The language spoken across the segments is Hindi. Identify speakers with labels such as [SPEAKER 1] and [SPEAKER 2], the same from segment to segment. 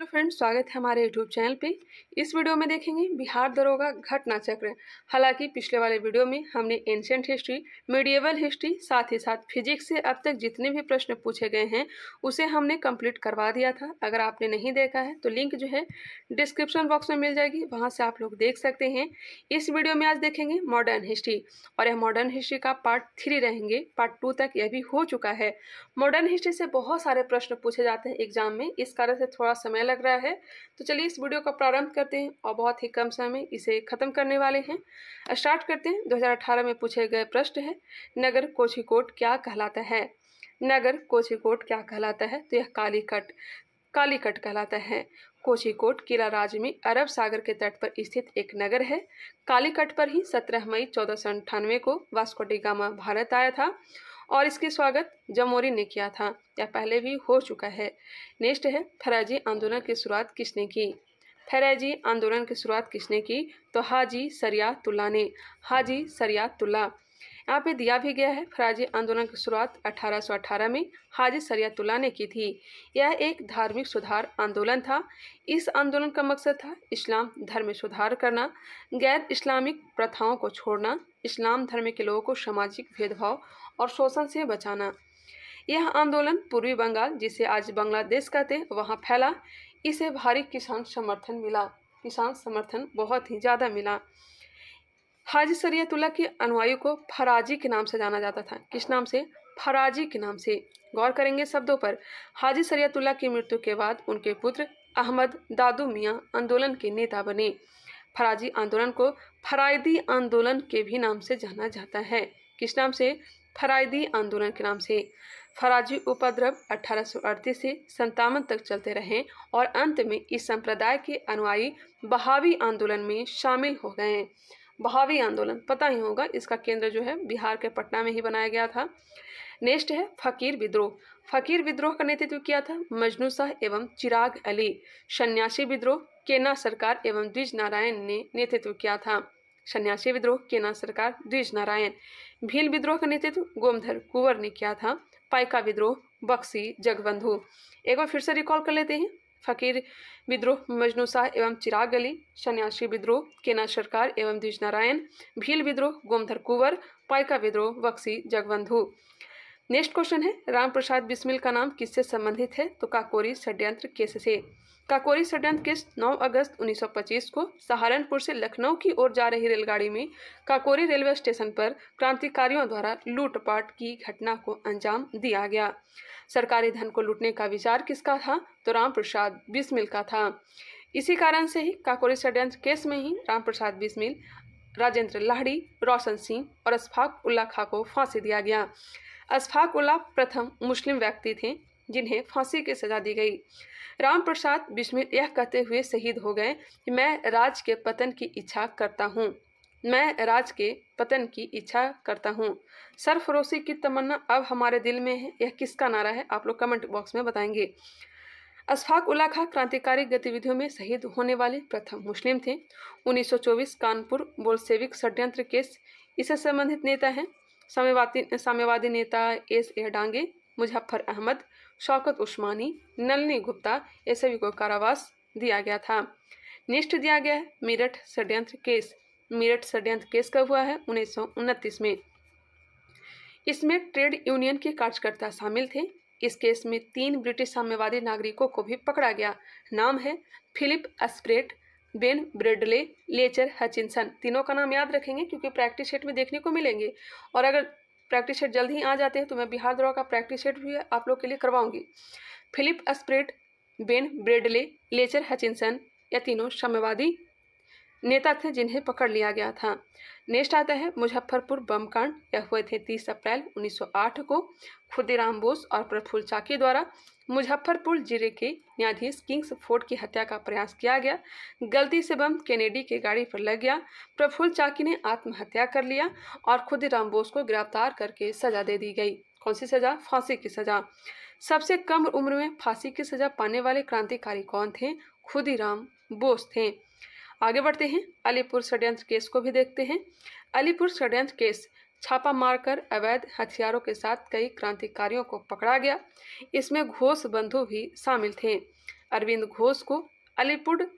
[SPEAKER 1] हेलो तो फ्रेंड्स स्वागत है हमारे यूट्यूब चैनल पे इस वीडियो में देखेंगे बिहार दरोगा घटना चक्र हालांकि पिछले वाले वीडियो में हमने एंशेंट हिस्ट्री मीडिएवल हिस्ट्री साथ ही साथ फिजिक्स से अब तक जितने भी प्रश्न पूछे गए हैं उसे हमने कंप्लीट करवा दिया था अगर आपने नहीं देखा है तो लिंक जो है डिस्क्रिप्शन बॉक्स में मिल जाएगी वहाँ से आप लोग देख सकते हैं इस वीडियो में आज देखेंगे मॉडर्न हिस्ट्री और यह मॉडर्न हिस्ट्री का पार्ट थ्री रहेंगे पार्ट टू तक यह भी हो चुका है मॉडर्न हिस्ट्री से बहुत सारे प्रश्न पूछे जाते हैं एग्जाम में इस कारण से थोड़ा समय लग रहा है तो चलिए इस वीडियो का प्रारंभ करते हैं और बहुत ही कम समय में इसे खत्म करने वाले हैं स्टार्ट करते हैं 2018 में पूछे गए प्रश्न है नगर कोचिकोट क्या कहलाता है नगर कोचिकोट क्या कहलाता है तो यह कालीकट कालीकट कहलाता है कोचिकोट किला राज्य में अरब सागर के तट पर स्थित एक नगर है कालीकट पर ही 17 मई चौदह को वास्को डिगामा भारत आया था और इसके स्वागत जमोरी ने किया था यह पहले भी हो चुका है नेक्स्ट है फैराजी आंदोलन की शुरुआत किसने की फैराजी आंदोलन की शुरुआत किसने की तो हाजी सरिया तुल्ला ने हाजी सरिया तुल्ला यहाँ पे दिया भी गया है फराजी आंदोलन की शुरुआत 1818 में हाजी सरियातुल्ला ने की थी यह एक धार्मिक सुधार आंदोलन था इस आंदोलन का मकसद था इस्लाम धर्म में सुधार करना गैर इस्लामिक प्रथाओं को छोड़ना इस्लाम धर्म के लोगों को सामाजिक भेदभाव और शोषण से बचाना यह आंदोलन पूर्वी बंगाल जिसे आज बांग्लादेश कहते हैं वहाँ फैला इसे भारी किसान समर्थन मिला किसान समर्थन बहुत ही ज़्यादा मिला हाजी सरियतुल्ला की अनुयायु को फराजी के नाम से जाना जाता था किस नाम से फराजी के नाम से गौर करेंगे शब्दों पर हाजी सरियतुल्ला की मृत्यु के बाद उनके पुत्र अहमद दादू मियाँ आंदोलन के नेता बने फराजी आंदोलन को फरायदी आंदोलन के भी नाम से जाना जाता है किस नाम से फराइदी आंदोलन के नाम से फराजी उपद्रव अठारह से संतावन तक चलते रहे और अंत में इस संप्रदाय के अनुयायी बहावी आंदोलन में शामिल हो गए बहावी आंदोलन पता ही होगा इसका केंद्र जो है बिहार के पटना में ही बनाया गया था नेक्स्ट है फकीर विद्रोह फकीर विद्रोह का नेतृत्व किया था मजनू शाह एवं चिराग अली सन्यासी विद्रोह केना सरकार एवं द्विज नारायण ने नेतृत्व किया था सन्यासी विद्रोह केना सरकार द्विज नारायण भील विद्रोह का नेतृत्व गोमधर कुंवर ने किया था पाइका विद्रोह बक्सी जगबंधु एक बार फिर से रिकॉल कर लेते हैं फकीर विद्रोह मजनू शाह एवं चिराग अली सन्यासी विद्रोह केना सरकार एवं द्विज नारायण भील विद्रोह गोमधर कुंवर पाइका विद्रोह बक्सी जगबंधु नेक्स्ट क्वेश्चन है रामप्रसाद बिस्मिल का नाम किससे संबंधित है तो काकोरी षड्यंत्र केस से काकोरी सडन किस 9 अगस्त 1925 को सहारनपुर से लखनऊ की ओर जा रही रेलगाड़ी में काकोरी रेलवे स्टेशन पर क्रांतिकारियों द्वारा लूटपाट की घटना को अंजाम दिया गया सरकारी धन को लूटने का विचार किसका था तो राम प्रसाद बिस्मिल का था इसी कारण से ही काकोरी सडन केस में ही राम प्रसाद बिस्मिल राजेंद्र लाहड़ी रोशन सिंह और अशफाक उल्ला खां को फांसी दिया गया अशफाक उल्ला प्रथम मुस्लिम व्यक्ति थे जिन्हें फांसी की सजा दी गई राम प्रसाद बिस्मिल यह कहते हुए शहीद हो गए कि मैं राज के पतन की इच्छा करता हूँ मैं राज के पतन की इच्छा करता हूँ सरफरोशी की तमन्ना अब हमारे दिल में है यह किसका नारा है आप लोग कमेंट बॉक्स में बताएंगे अशफाक उल्ला खां क्रांतिकारी गतिविधियों में शहीद होने वाले प्रथम मुस्लिम थे 1924 कानपुर बोलसेविक षड्यंत्र केस इससे संबंधित नेता हैं साम्यवादी साम्यवादी नेता एस ए डांगे मुजफ्फर अहमद शौकत उस्मानी नलनी गुप्ता ये सभी को कारावास दिया गया था नेक्स्ट दिया गया है मेरठ षड्यंत्र केस मेरठ षड्यंत्र केस कब हुआ है उन्नीस में इसमें ट्रेड यूनियन के कार्यकर्ता शामिल थे इस केस में तीन ब्रिटिश साम्यवादी नागरिकों को भी पकड़ा गया नाम है Philip Spratt Ben Bradley Lester Hutchinson तीनों का नाम याद रखेंगे क्योंकि प्रैक्टिस सेट में देखने को मिलेंगे और अगर प्रैक्टिस सेट जल्द ही आ जाते हैं तो मैं बिहार दौरा का प्रैक्टिस सेट भी आप लोग के लिए करवाऊंगी Philip Spratt Ben Bradley Lester Hutchinson या तीनों साम्यवादी नेता थे जिन्हें पकड़ लिया गया था नेक्स्ट आता है मुजफ्फरपुर बम कांड यह हुए थे 30 अप्रैल 1908 को खुदीराम बोस और प्रफुल्ल चाकी द्वारा मुजफ्फरपुर जिले के न्यायाधीश किंग्स फोर्ड की हत्या का प्रयास किया गया गलती से बम कैनेडी के गाड़ी पर लग गया प्रफुल्ल चाकी ने आत्महत्या कर लिया और खुद राम बोस को गिरफ्तार करके सजा दे दी गई कौन सी सजा फांसी की सजा सबसे कम उम्र में फांसी की सजा पाने वाले क्रांतिकारी कौन थे खुदीराम बोस थे आगे बढ़ते हैं अलीपुर षड्यंत्र केस को भी देखते हैं अलीपुर षड्यंत्र केस छापा मारकर अवैध हथियारों के साथ कई क्रांतिकारियों को पकड़ा गया इसमें घोष बंधु भी शामिल थे अरविंद घोष को अलीपुर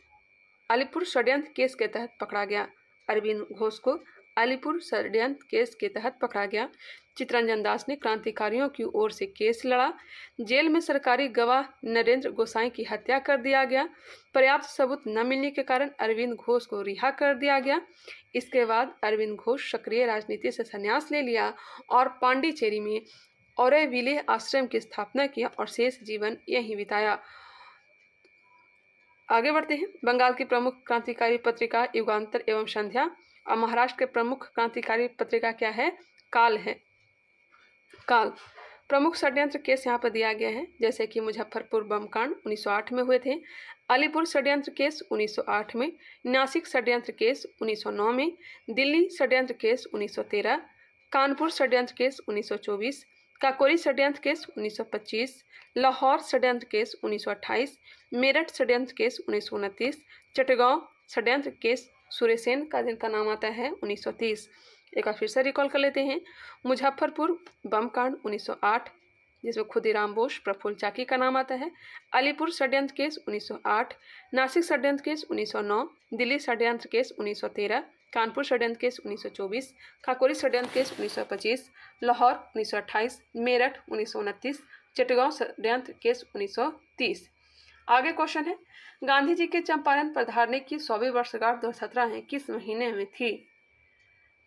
[SPEAKER 1] अलीपुर षड्यंत्र केस के तहत पकड़ा गया अरविंद घोष को अलीपुर षड्यंत्र केस के तहत पकड़ा गया चितरंजन दास ने क्रांतिकारियों की ओर से केस लड़ा जेल में सरकारी गवाह नरेंद्र गोसाई की हत्या कर दिया गया पर्याप्त सबूत न मिलने के कारण अरविंद घोष को रिहा कर दिया गया इसके बाद अरविंद घोष सक्रिय राजनीति से संन्यास ले लिया और पांडिचेरी में और विले आश्रम की स्थापना किया और शेष जीवन यहीं बिताया आगे बढ़ते हैं बंगाल की प्रमुख क्रांतिकारी पत्रिका युगांतर एवं संध्या और महाराष्ट्र के प्रमुख क्रांतिकारी पत्रिका क्या है काल है काल प्रमुख षड्यंत्र केस यहाँ पर दिया गया है जैसे कि मुजफ्फरपुर बम कांड उन्नीस में हुए थे अलीपुर षड्यंत्र केस 1908 में नासिक षड्यंत्र केस 1909 में दिल्ली षड्यंत्र केस 1913 कानपुर षड्यंत्र केस 1924 काकोरी षड्यंत्र केस 1925 लाहौर षड्यंत्र केस 1928 मेरठ षड्यंत्र केस उन्नीस सौ उनतीस चटगांव षड्यंत्र केस सुरेसेन का जिनका नाम आता है उन्नीस एक बार फिर से रिकॉल कर लेते हैं मुजफ्फरपुर बम कांड 1908 जिसमें खुदीराम बोस प्रफुल्ल चाकी का नाम आता है अलीपुर षड्यंत्र केस 1908 नासिक षड्यंत्र केस 1909 दिल्ली षड्यंत्र केस 1913 कानपुर षड्यंत्र केस 1924 खाकोरी षड्यंत्र केस 1925 लाहौर 1928 मेरठ उन्नीस चटगांव षड्यंत्र केस 1930 आगे क्वेश्चन है गांधी जी के चंपारण पधारने की सौवीं वर्षगांठ दो है किस महीने में थी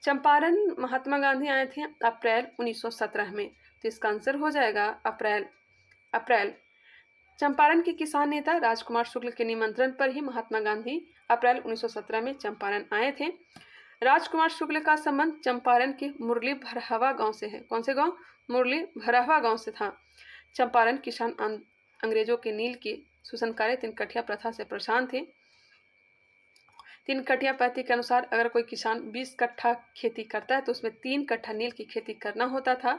[SPEAKER 1] चंपारण महात्मा गांधी आए थे अप्रैल 1917 में तो इसका आंसर हो जाएगा अप्रैल अप्रैल चंपारण के किसान नेता राजकुमार शुक्ल के निमंत्रण पर ही महात्मा गांधी अप्रैल 1917 में चंपारण आए थे राजकुमार शुक्ल का संबंध चंपारण के मुरली भरहवा गांव से है कौन से गांव मुरली भरहवा गांव से था चंपारण किसान अं- अंग्रेजों के नील की शोषणकारी कठिया प्रथा से परेशान थे तीन कठिया पैती के अनुसार अगर कोई किसान बीस कट्ठा खेती करता है तो उसमें तीन कट्ठा नील की खेती करना होता था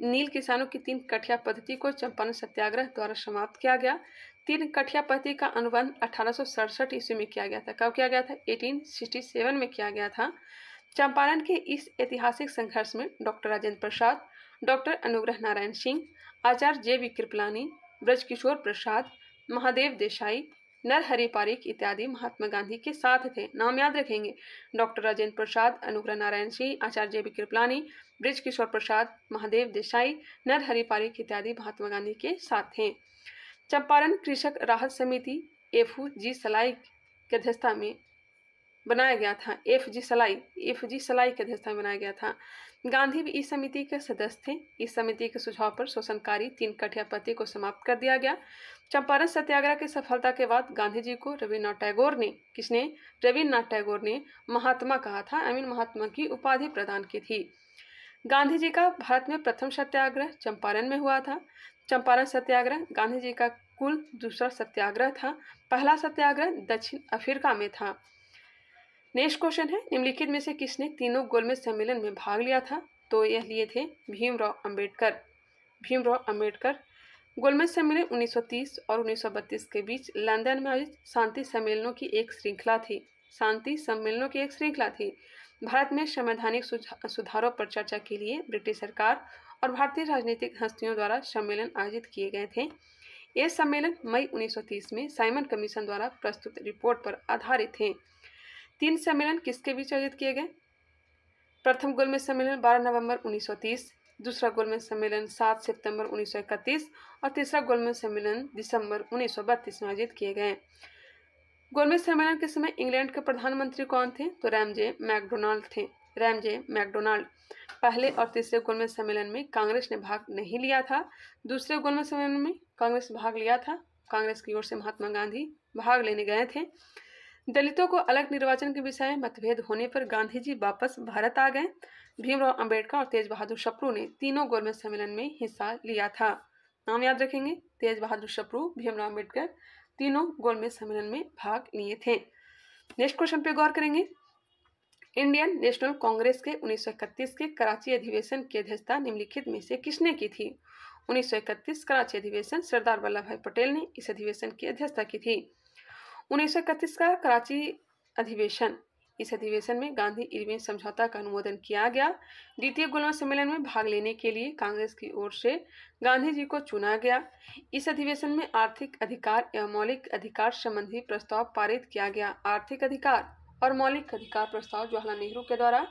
[SPEAKER 1] नील किसानों की तीन कठिया पद्धति को चंपारण सत्याग्रह द्वारा समाप्त किया गया तीन कठिया पद्धति का अनुबंध अठारह ईस्वी में किया गया था कब किया गया था 1867 में किया गया था चंपारण के इस ऐतिहासिक संघर्ष में doctor Rajendra Prasad doctor Anugrah Narayan Singh Acharya J B Kripalani Brajkishore Prasad Mahadev Desai Narhari Parikh इत्यादि महात्मा गांधी के साथ थे नाम याद रखेंगे डॉक्टर राजेंद्र प्रसाद अनुग्रह नारायण सिंह आचार्य बी कृपलानी ब्रिज किशोर प्रसाद महादेव देसाई नरहरि पारिक इत्यादि महात्मा गांधी के साथ थे चंपारण कृषक राहत समिति एफ जी सलाई की अध्यक्षता में बनाया गया था एफ जी सलाई एफ जी सलाई की अध्यक्षता में बनाया गया था गांधी भी इस समिति के सदस्य थे इस समिति के सुझाव पर शोषणकारी तीन कठिया पति को समाप्त कर दिया गया चंपारण सत्याग्रह की सफलता के बाद गांधी जी को रविन्द्रनाथ टैगोर ने किसने रविन्द्रनाथ टैगोर ने महात्मा कहा था आई मीन महात्मा की उपाधि प्रदान की थी गांधी जी का भारत में प्रथम सत्याग्रह चंपारण में हुआ था चंपारण सत्याग्रह गांधी जी का कुल दूसरा सत्याग्रह था पहला सत्याग्रह दक्षिण अफ्रीका में था नेक्स्ट क्वेश्चन है निम्नलिखित में से किसने तीनों गोलमेज सम्मेलन में भाग लिया था तो यह लिए थे भीमराव अंबेडकर भीमराव अंबेडकर गोलमेज सम्मेलन 1930 और 1932 के बीच लंदन में आयोजित शांति सम्मेलनों की एक श्रृंखला थी शांति सम्मेलनों की एक श्रृंखला थी भारत में संवैधानिक सुधारों पर चर्चा के लिए ब्रिटिश सरकार और भारतीय राजनीतिक हस्तियों द्वारा सम्मेलन आयोजित किए गए थे ये सम्मेलन मई 1930 में साइमन कमीशन द्वारा प्रस्तुत रिपोर्ट पर आधारित थे तीन सम्मेलन किसके बीच आयोजित किए गए प्रथम गोलमेज सम्मेलन 12 नवंबर 1930 दूसरा गोलमेज सम्मेलन 7 सितंबर 1931 और तीसरा गोलमेज सम्मेलन दिसंबर 1932 में आयोजित किए गए गोलमेज सम्मेलन के समय इंग्लैंड के प्रधानमंत्री कौन थे तो रैमजे मैकडोनाल्ड थे रैमजे मैकडोनाल्ड पहले और तीसरे गोलमेज सम्मेलन में कांग्रेस ने भाग नहीं लिया था दूसरे गोलमेज सम्मेलन में कांग्रेस भाग लिया था कांग्रेस की ओर से महात्मा गांधी भाग लेने गए थे दलितों को अलग निर्वाचन के विषय मतभेद होने पर गांधी जी वापस भारत आ गए भीमराव अंबेडकर और तेज बहादुर शप्रू ने तीनों गोलमेज सम्मेलन में हिस्सा लिया था नाम याद रखेंगे तेज बहादुर शप्रू भीमराव अंबेडकर तीनों गोलमेज सम्मेलन में भाग लिए थे नेक्स्ट क्वेश्चन पे गौर करेंगे इंडियन नेशनल कांग्रेस के उन्नीस के कराची अधिवेशन की अध्यक्षता निम्नलिखित में से किसने की थी उन्नीस कराची अधिवेशन सरदार वल्लभ भाई पटेल ने इस अधिवेशन की अध्यक्षता की थी उन्नीस का कराची अधिवेशन इस अधिवेशन में गांधी इरविन समझौता का अनुमोदन किया गया द्वितीय गोलमाल सम्मेलन में भाग लेने के लिए कांग्रेस की ओर से गांधी जी को चुना गया इस अधिवेशन में आर्थिक अधिकार एवं मौलिक अधिकार संबंधी प्रस्ताव पारित किया गया आर्थिक अधिकार और मौलिक अधिकार प्रस्ताव जवाहरलाल नेहरू के द्वारा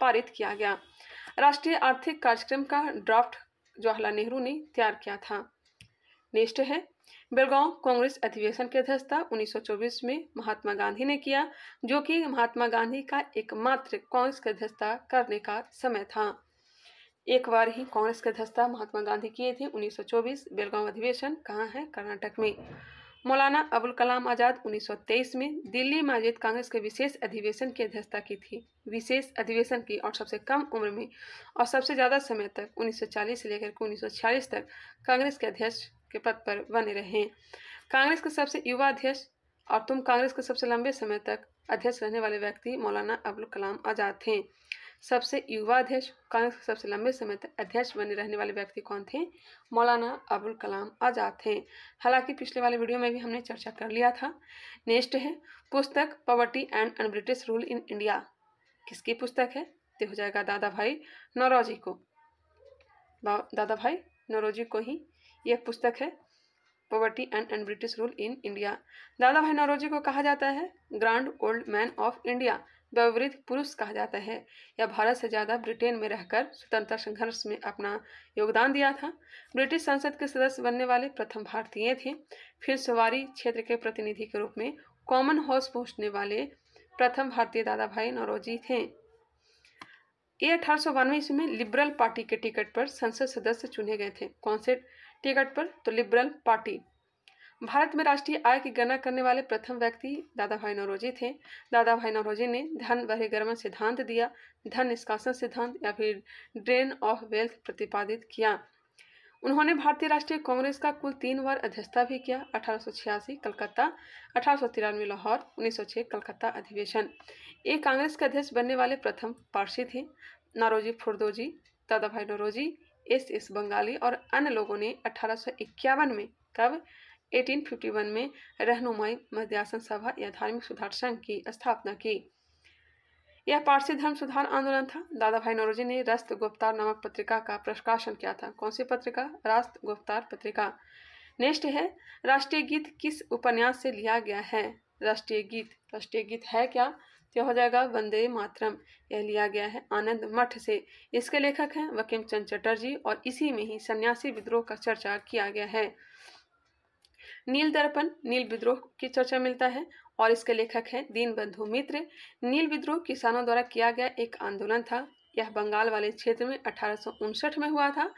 [SPEAKER 1] पारित किया गया राष्ट्रीय आर्थिक कार्यक्रम का ड्राफ्ट जवाहरलाल नेहरू ने तैयार किया था नेक्स्ट है बेलगांव कांग्रेस अधिवेशन की अध्यक्षता 1924 में महात्मा गांधी ने किया जो कि महात्मा गांधी का एकमात्र कांग्रेस की अध्यक्षता करने का समय था एक बार ही कांग्रेस की अध्यक्षता महात्मा गांधी किए थे 1924 बेलगांव अधिवेशन कहाँ है कर्नाटक में मौलाना अबुल कलाम आज़ाद 1923 में दिल्ली में आयोजित कांग्रेस के विशेष अधिवेशन की अध्यक्षता की थी विशेष अधिवेशन की और सबसे कम उम्र में और सबसे ज़्यादा समय तक 1940 से लेकर के 1946 तक कांग्रेस के अध्यक्ष के पद पर बने रहे कांग्रेस के सबसे युवा अध्यक्ष और तुम कांग्रेस के सबसे लंबे समय तक अध्यक्ष रहने वाले व्यक्ति मौलाना अब्दुल कलाम आजाद थे सबसे युवा अध्यक्ष कांग्रेस के सबसे लंबे समय तक अध्यक्ष बने रहने वाले व्यक्ति कौन थे मौलाना अब्दुल कलाम आज़ाद थे हालांकि पिछले वाले वीडियो में भी हमने चर्चा कर लिया था नेक्स्ट है पुस्तक poverty and unBritish rule in India किसकी पुस्तक है तो हो जाएगा दादा भाई नौरोजी को दादा भाई नौरोजी को ही ये एक पुस्तक है poverty and and British rule in India Dada Bhai Naoroji को कहा जाता है grand old man of India व्यवृद्ध पुरुष कहा जाता है यह भारत से ज़्यादा ब्रिटेन में रहकर स्वतंत्रता संघर्ष में अपना योगदान दिया था ब्रिटिश संसद के सदस्य बनने वाले प्रथम भारतीय थे फिर सवारी क्षेत्र के प्रतिनिधि के रूप में कॉमन हाउस पहुंचने वाले प्रथम भारतीय दादा भाई नौरोजी थे ये अठारह ईस्वी में लिबरल पार्टी के टिकट पर संसद सदस्य चुने गए थे कौन से टिकट पर तो लिबरल पार्टी भारत में राष्ट्रीय आय की गणना करने वाले प्रथम व्यक्ति दादा भाई नौरोजी थे दादा भाई नौरोजी ने धन बहिगर्मन सिद्धांत दिया धन निष्कासन सिद्धांत या फिर ड्रेन ऑफ वेल्थ प्रतिपादित किया उन्होंने भारतीय राष्ट्रीय कांग्रेस का कुल तीन बार अध्यक्षता भी किया अठारह कलकत्ता अठारह लाहौर 1906 कलकत्ता अधिवेशन ये कांग्रेस के अध्यक्ष बनने वाले प्रथम पारसी थे नारोजी फुरदोजी दादा भाई नरोजी एस एस बंगाली और अन्य लोगों ने अठारह में कब 1851 में रहनुमाई मध्यासन सभा या धार्मिक सुधार संघ की स्थापना की यह पारसी धर्म सुधार आंदोलन था दादा भाई नौरोजी ने रस्त गुप्तार नामक पत्रिका का प्रकाशन किया था कौन सी पत्रिका रास्त गुप्तार पत्रिका नेक्स्ट है राष्ट्रीय गीत किस उपन्यास से लिया गया है राष्ट्रीय गीत राष्ट्रीय गीत है क्या क्या तो हो जाएगा वंदे मातरम यह लिया गया है आनंद मठ से इसके लेखक हैं वकीम चंद चटर्जी और इसी में ही सन्यासी विद्रोह का चर्चा किया गया है नील दर्पण नील विद्रोह की चर्चा मिलता है और इसके लेखक हैं दीनबंधु मित्र नील विद्रोह किसानों द्वारा किया गया एक आंदोलन था यह बंगाल वाले क्षेत्र में अठारह में हुआ था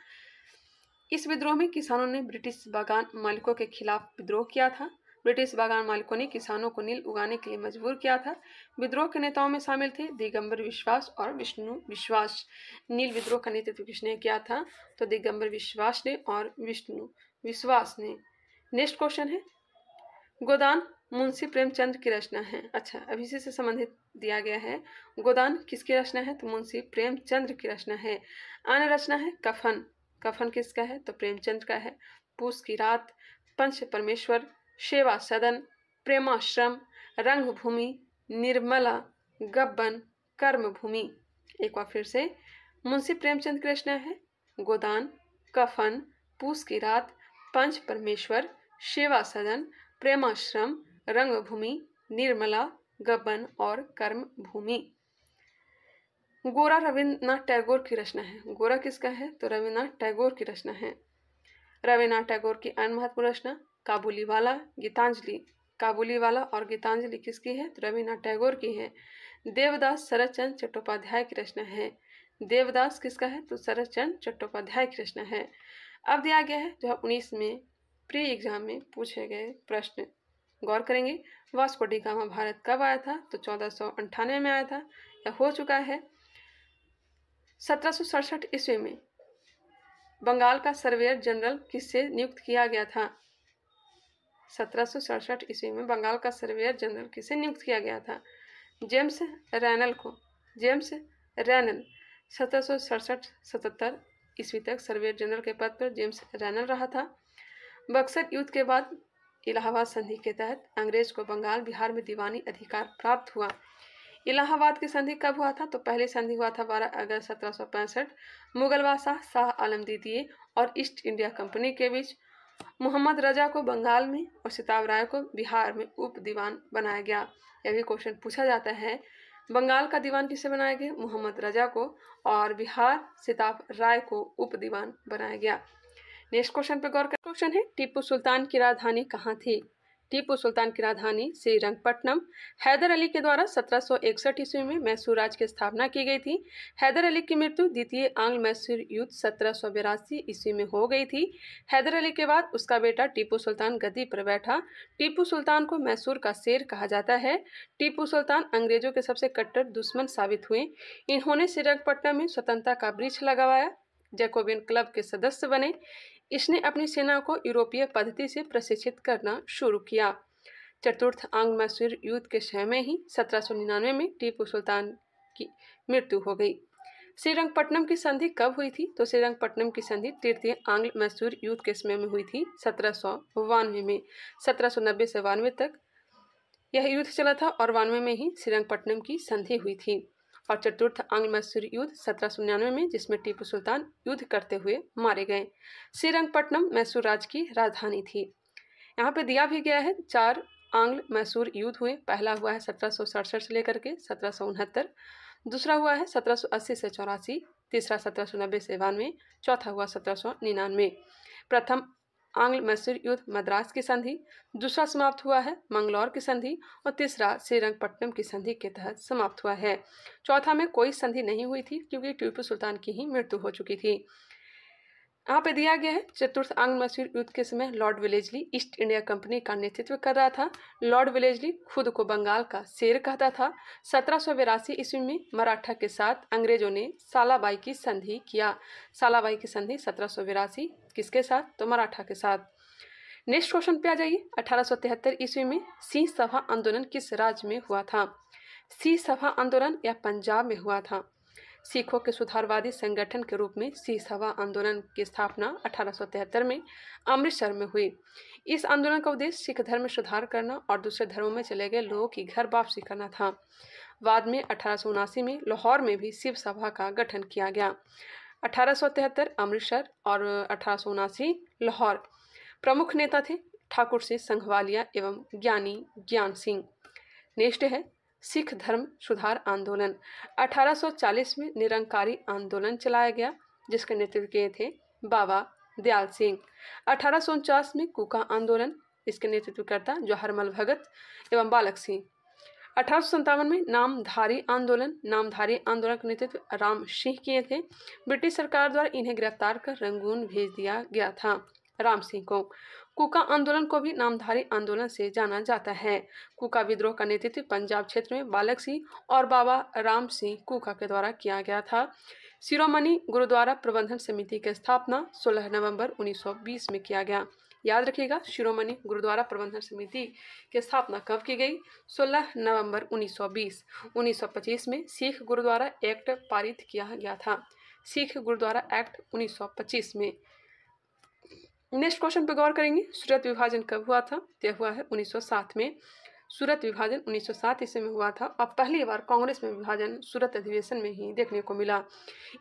[SPEAKER 1] इस विद्रोह में किसानों ने ब्रिटिश बागान मालिकों के खिलाफ विद्रोह किया था ब्रिटिश बागान मालिकों ने किसानों को नील उगाने के लिए मजबूर किया था विद्रोह के नेताओं में शामिल थे दिगंबर विश्वास और विष्णु विश्वास नील विद्रोह का नेतृत्व किसने किया था तो दिगंबर विश्वास ने और विष्णु विश्वास ने नेक्स्ट क्वेश्चन है गोदान मुंशी प्रेमचंद की रचना है अच्छा अभी से संबंधित दिया गया है गोदान किसकी रचना है तो मुंशी प्रेमचंद्र की रचना है अन्य रचना है कफन कफन किसका है तो प्रेमचंद का है पूस की रात पंच परमेश्वर सेवा सदन प्रेमाश्रम रंगभूमि निर्मला गब्बन कर्मभूमि एक बार फिर से मुंशी प्रेमचंद कृष्ण है गोदान कफन पूस की रात पंच परमेश्वर सेवा सदन प्रेमाश्रम रंगभूमि निर्मला गबन और कर्म भूमि गोरा रविन्द्रनाथ टैगोर की रचना है गोरा किसका है तो रविन्द्रनाथ टैगोर की रचना है रविन्द्रनाथ टैगोर की अन्य महत्वपूर्ण रचना काबुलीवाला गीतांजलि काबुलीवाला और गीतांजलि किसकी है तो रविन्द्रनाथ टैगोर की है देवदास शरदचंद चट्टोपाध्याय की रचना है देवदास किसका है तो शरदचंद चट्टोपाध्याय की रचना है अब दिया गया है जो उन्नीस में प्री एग्जाम में पूछे गए प्रश्न गौर करेंगे वास्को डिगामा भारत कब आया था तो चौदह सौ अंठानवे में आया था या हो चुका है सत्रह सौ सड़सठ ईस्वी में बंगाल का सर्वेयर जनरल किससे नियुक्त किया गया था सत्रह ईस्वी में बंगाल का सर्वेयर जनरल किसे नियुक्त किया गया था जेम्स रैनल को जेम्स रैनल सत्रह सौ ईस्वी तक सर्वेयर जनरल के पद पर जेम्स रैनल रहा था बक्सर युद्ध के बाद इलाहाबाद संधि के तहत अंग्रेज को बंगाल बिहार में दीवानी अधिकार प्राप्त हुआ इलाहाबाद की संधि कब हुआ था तो पहली संधि हुआ था 12 अगस्त सत्रह मुगल बादशाह शाह आलम द्वितीय और ईस्ट इंडिया कंपनी के बीच मोहम्मद रजा को बंगाल में और सिताब राय को बिहार में उप दीवान बनाया गया यह भी क्वेश्चन पूछा जाता है बंगाल का दीवान किसे बनाया गया मोहम्मद रजा को और बिहार सिताब राय को उप दीवान बनाया गया नेक्स्ट क्वेश्चन पे गौर कर क्वेश्चन है टीपू सुल्तान की राजधानी कहाँ थी टीपू सुल्तान की राजधानी श्रीरंगपट्टनम हैदर अली के द्वारा 1761 ईस्वी में मैसूर राज की स्थापना की गई थी हैदर अली की मृत्यु द्वितीय आंग्ल मैसूर युद्ध सत्रह ईस्वी में हो गई थी हैदर अली के बाद उसका बेटा टीपू सुल्तान गद्दी पर बैठा टीपू सुल्तान को मैसूर का शेर कहा जाता है टीपू सुल्तान अंग्रेजों के सबसे कट्टर दुश्मन साबित हुए इन्होंने श्रीरंगपट्टनम में स्वतंत्रता का ब्रिज लगवाया जैकोबिन क्लब के सदस्य बने इसने अपनी सेना को यूरोपीय पद्धति से प्रशिक्षित करना शुरू किया चतुर्थ आंग मैसूर युद्ध के समय में ही 1799 में टीपू सुल्तान की मृत्यु हो गई श्रीरंगपट्टनम की संधि कब हुई थी तो श्रीरंगपट्टनम की संधि तृतीय आंग्ल मैसूर युद्ध के समय में हुई थी सत्रह में सत्रह से बानवे तक यह युद्ध चला था और बानवे में ही श्रीरंगपट्टनम की संधि हुई थी और चतुर्थ आंग्ल मैसूर युद्ध सत्रह सौ निन्यानवे में जिसमें टीपू सुल्तान युद्ध करते हुए मारे गए श्रीरंगपट्टनम मैसूर राज्य की राजधानी थी यहाँ पे दिया भी गया है चार आंग्ल मैसूर युद्ध हुए पहला हुआ है सत्रह सौ सड़सठ से लेकर के सत्रह सौ उनहत्तर दूसरा हुआ है सत्रह सौ अस्सी से चौरासी तीसरा सत्रह सौ नब्बे से बानवे चौथा हुआ सत्रह सौ निन्यानवे प्रथम आंग्ल मैसूर युद्ध मद्रास की संधि दूसरा समाप्त हुआ है मंगलौर की संधि और तीसरा श्रीरंगपट्टनम की संधि के तहत समाप्त हुआ है चौथा में कोई संधि नहीं हुई थी क्योंकि टीपू सुल्तान की ही मृत्यु हो चुकी थी यहाँ पे दिया गया है चतुर्थ आंग्ल मसूर युद्ध के समय lord Wellesley East India company का नेतृत्व कर रहा था लॉर्ड विलेजली खुद को बंगाल का शेर कहता था सत्रह सौ बिरासी ईस्वी में मराठा के साथ अंग्रेजों ने सालाबाई की संधि किया सालाबाई की संधि सत्रह सौ बिरासी किसके साथ तो मराठा के साथ नेक्स्ट क्वेश्चन पे आ जाइए अठारह ईस्वी में सी सभा आंदोलन किस राज्य में हुआ था सी सभा आंदोलन या पंजाब में हुआ था सिखों के सुधारवादी संगठन के रूप में सिख सभा आंदोलन की स्थापना अठारह में अमृतसर में हुई इस आंदोलन का उद्देश्य सिख धर्म में सुधार करना और दूसरे धर्मों में चले गए लोगों की घर वापसी करना था बाद में अठारह में लाहौर में भी शिव सभा का गठन किया गया अठारह अमृतसर और अठारह लाहौर प्रमुख नेता थे ठाकुर सिंह संघवालिया एवं ज्ञानी ज्ञान सिंह नेक्स्ट है सिख धर्म सुधार आंदोलन 1840 में निरंकारी आंदोलन चलाया गया जिसके नेतृत्व किए थे बाबा दयाल सिंह अठारह में कुका आंदोलन इसके नेतृत्वकर्ता जवाहरमल भगत एवं बालक सिंह अठारह में नामधारी आंदोलन नामधारी आंदोलन का नेतृत्व राम सिंह किए थे ब्रिटिश सरकार द्वारा इन्हें गिरफ्तार कर रंगून भेज दिया गया था राम सिंह को कुका आंदोलन को भी नामधारी आंदोलन से जाना जाता है कुका विद्रोह का नेतृत्व पंजाब क्षेत्र में बालक सिंह और बाबा राम सिंह कुका के द्वारा किया गया था शिरोमणि गुरुद्वारा प्रबंधन समिति की स्थापना 16 नवंबर 1920 में किया गया याद रखिएगा शिरोमणि गुरुद्वारा प्रबंधन समिति की स्थापना कब की गई 16 नवंबर 1920 1925 में सिख गुरुद्वारा एक्ट पारित किया गया था सिख गुरुद्वारा एक्ट 1925 में नेक्स्ट क्वेश्चन पर गौर करेंगे सूरत विभाजन कब हुआ था यह हुआ है 1907 में सूरत विभाजन 1907 ईस्वी में हुआ था और पहली बार कांग्रेस में विभाजन सूरत अधिवेशन में ही देखने को मिला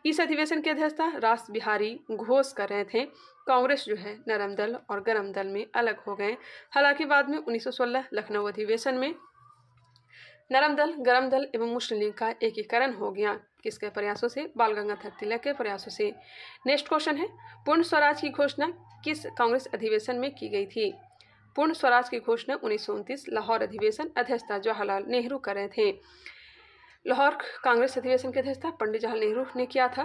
[SPEAKER 1] इस अधिवेशन की अध्यक्षता रास बिहारी घोष कर रहे थे कांग्रेस जो है नरम दल और गरम दल में अलग हो गए हालांकि बाद में 1916 लखनऊ अधिवेशन में नरम दल गरम दल एवं मुस्लिम लीग का एकीकरण हो गया किसके प्रयासों से बाल गंगाधर तिलक के प्रयासों से नेक्स्ट क्वेश्चन है पूर्ण स्वराज की घोषणा किस कांग्रेस अधिवेशन में की गई थी पूर्ण स्वराज की घोषणा उन्नीस लाहौर अधिवेशन अध्यक्षता जवाहरलाल नेहरू कर रहे थे लाहौर कांग्रेस अधिवेशन की अध्यक्षता पंडित जवाहरलाल नेहरू ने किया था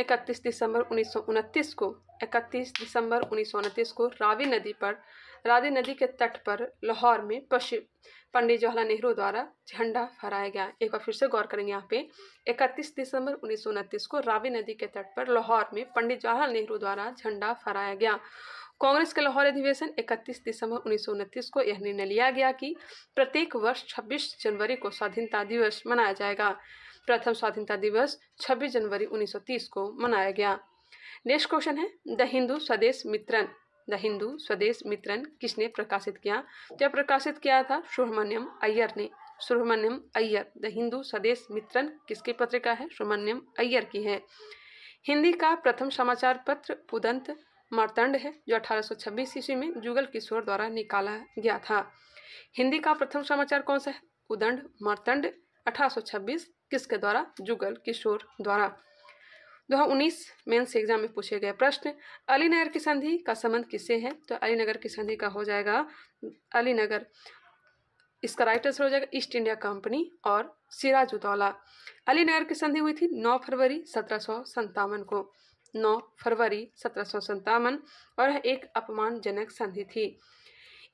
[SPEAKER 1] 31 दिसंबर उन्नीस को 31 दिसंबर उन्नीस को रावी नदी पर रावी नदी के तट पर लाहौर में पश्चिम पंडित जवाहरलाल नेहरू द्वारा झंडा फहराया गया एक बार फिर से गौर करेंगे यहाँ पे 31 दिसंबर उन्नीस को रावी नदी के तट पर लाहौर में पंडित जवाहरलाल नेहरू द्वारा झंडा फहराया गया कांग्रेस के लाहौर अधिवेशन 31 दिसंबर उन्नीस को यह निर्णय लिया गया कि प्रत्येक वर्ष 26 जनवरी को स्वाधीनता दिवस मनाया जाएगा प्रथम स्वाधीनता दिवस 26 जनवरी 1930 को मनाया गया नेक्स्ट क्वेश्चन है the Hindu Swadesamitran the Hindu स्वदेश मित्रन किसने प्रकाशित किया तो प्रकाशित किया था सुब्रमण्यम अय्यर ने सुब्रमण्यम अय्यर द हिंदू स्वदेश मित्रन किसकी पत्रिका है सुब्रमण्यम अय्यर की है हिंदी का प्रथम समाचार पत्र पुदंत मारतंड है जो 1826 ईस्वी में जुगल किशोर द्वारा निकाला गया था हिंदी का प्रथम समाचार कौन सा है उदंड मारतंड 1826 किसके द्वारा जुगल किशोर द्वारा 2019 मेंस एग्जाम में पूछे गए प्रश्न नगर की संधि का संबंध किससे है तो अली नगर की संधि का हो जाएगा अली नगर इसका राइट आंसर हो जाएगा ईस्ट इंडिया कंपनी और सिराजुद्दौला नगर की संधि हुई थी 9 फरवरी सत्रह को 9 फरवरी सत्रह और एक अपमानजनक संधि थी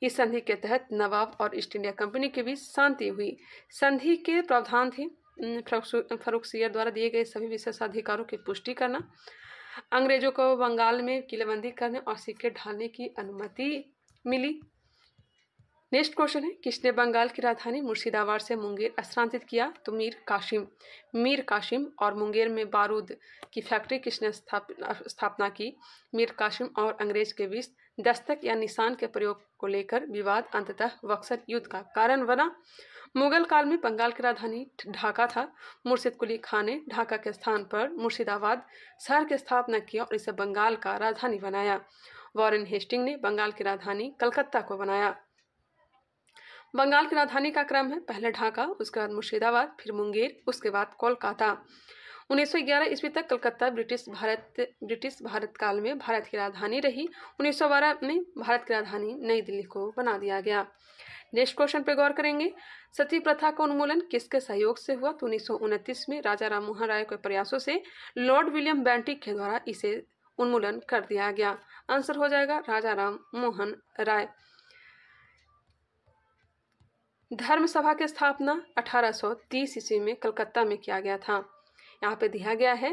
[SPEAKER 1] इस संधि के तहत नवाब और ईस्ट इंडिया कंपनी के बीच शांति हुई संधि के प्रावधान थे फरुखसियर द्वारा दिए गए सभी विशेषाधिकारों की पुष्टि करना अंग्रेजों को बंगाल में किलेबंदी करने और सिक्के ढालने की अनुमति मिली नेक्स्ट क्वेश्चन है किसने बंगाल की राजधानी मुर्शिदाबाद से मुंगेर स्थानांतरित किया तो मीर काशिम मीर काशिम और मुंगेर में बारूद की फैक्ट्री किसने स्थाप स्थापना की मीर काशिम और अंग्रेज के बीच दस्तक या निशान के प्रयोग को लेकर विवाद अंततः बक्सर युद्ध का कारण बना मुगल काल में बंगाल की राजधानी ढाका था मुर्शिद कुली खान ने ढाका के स्थान पर मुर्शिदाबाद शहर की स्थापना किया और इसे बंगाल का राजधानी बनाया वॉरेन हेस्टिंग ने बंगाल की राजधानी कलकत्ता को बनाया बंगाल की राजधानी का क्रम है पहले ढाका उसके बाद मुर्शिदाबाद फिर मुंगेर उसके बाद कोलकाता 1911 ईस्वी तक कलकत्ता ब्रिटिश भारत ब्रिटिश भारत काल में भारत की राजधानी रही 1912 में भारत की राजधानी नई दिल्ली को बना दिया गया नेक्स्ट क्वेश्चन पे गौर करेंगे सती प्रथा का उन्मूलन किसके सहयोग से हुआ तो उन्नीस में राजा राम मोहन राय के प्रयासों से लॉर्ड विलियम बैंटिक के द्वारा इसे उन्मूलन कर दिया गया आंसर हो जाएगा राजा राम मोहन राय धर्म सभा की स्थापना 1830 ईस्वी में कलकत्ता में किया गया था यहाँ पे दिया गया है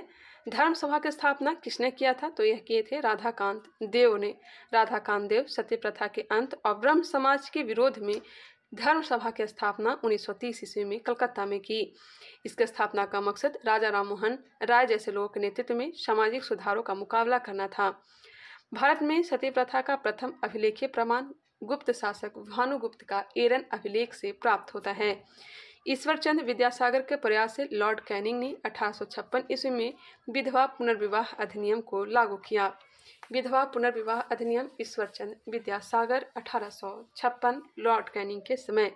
[SPEAKER 1] धर्म सभा की स्थापना किसने किया था तो यह किए थे राधाकांत देव ने राधाकांत देव सत्य प्रथा के अंत और ब्रह्म समाज के विरोध में धर्म सभा की स्थापना 1930 ईस्वी में कलकत्ता में की इसके स्थापना का मकसद राजा राममोहन राय जैसे लोगों के नेतृत्व में सामाजिक सुधारों का मुकाबला करना था भारत में सती प्रथा का प्रथम अभिलेखीय प्रमाण गुप्त शासक भानुगुप्त का एरन अभिलेख से प्राप्त होता है ईश्वरचंद विद्यासागर के प्रयास से लॉर्ड कैनिंग ने अठारह ईस्वी में विधवा पुनर्विवाह अधिनियम को लागू किया विधवा पुनर्विवाह अधिनियम ईश्वरचंद विद्यासागर अठारह लॉर्ड कैनिंग के समय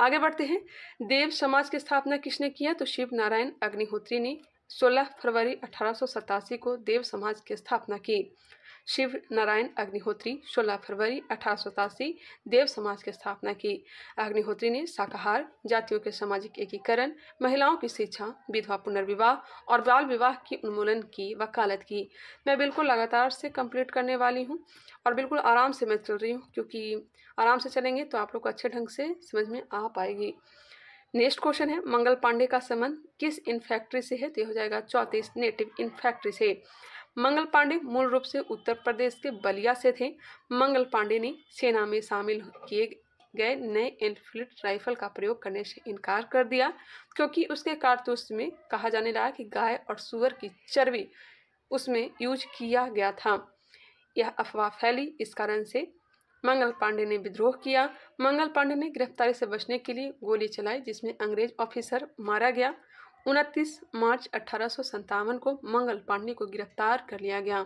[SPEAKER 1] आगे बढ़ते हैं देव समाज की स्थापना किसने किया तो शिव नारायण अग्निहोत्री ने 16 फरवरी अठारह को देव समाज की स्थापना की शिव नारायण अग्निहोत्री 16 फरवरी अठारह देव समाज की स्थापना की अग्निहोत्री ने शाकाहार जातियों के सामाजिक एकीकरण महिलाओं की शिक्षा विधवा पुनर्विवाह और बाल विवाह की उन्मूलन की वकालत की मैं बिल्कुल लगातार से कंप्लीट करने वाली हूँ और बिल्कुल आराम से मैं चल रही हूँ क्योंकि आराम से चलेंगे तो आप लोग को अच्छे ढंग से समझ में आ पाएगी नेक्स्ट क्वेश्चन है मंगल पांडे का संबंध किस इन्फैक्ट्री से है तो हो जाएगा चौंतीस नेटिव इन्फैक्ट्री से मंगल पांडे मूल रूप से उत्तर प्रदेश के बलिया से थे मंगल पांडे ने सेना में शामिल किए गए नए एनफील्ड राइफल का प्रयोग करने से इनकार कर दिया क्योंकि उसके कारतूस में कहा जाने लगा कि गाय और सुअर की चर्बी उसमें यूज किया गया था यह अफवाह फैली इस कारण से मंगल पांडे ने विद्रोह किया मंगल पांडे ने गिरफ्तारी से बचने के लिए गोली चलाई जिसमें अंग्रेज ऑफिसर मारा गया उनतीस मार्च अठारह को मंगल पांडे को गिरफ्तार कर लिया गया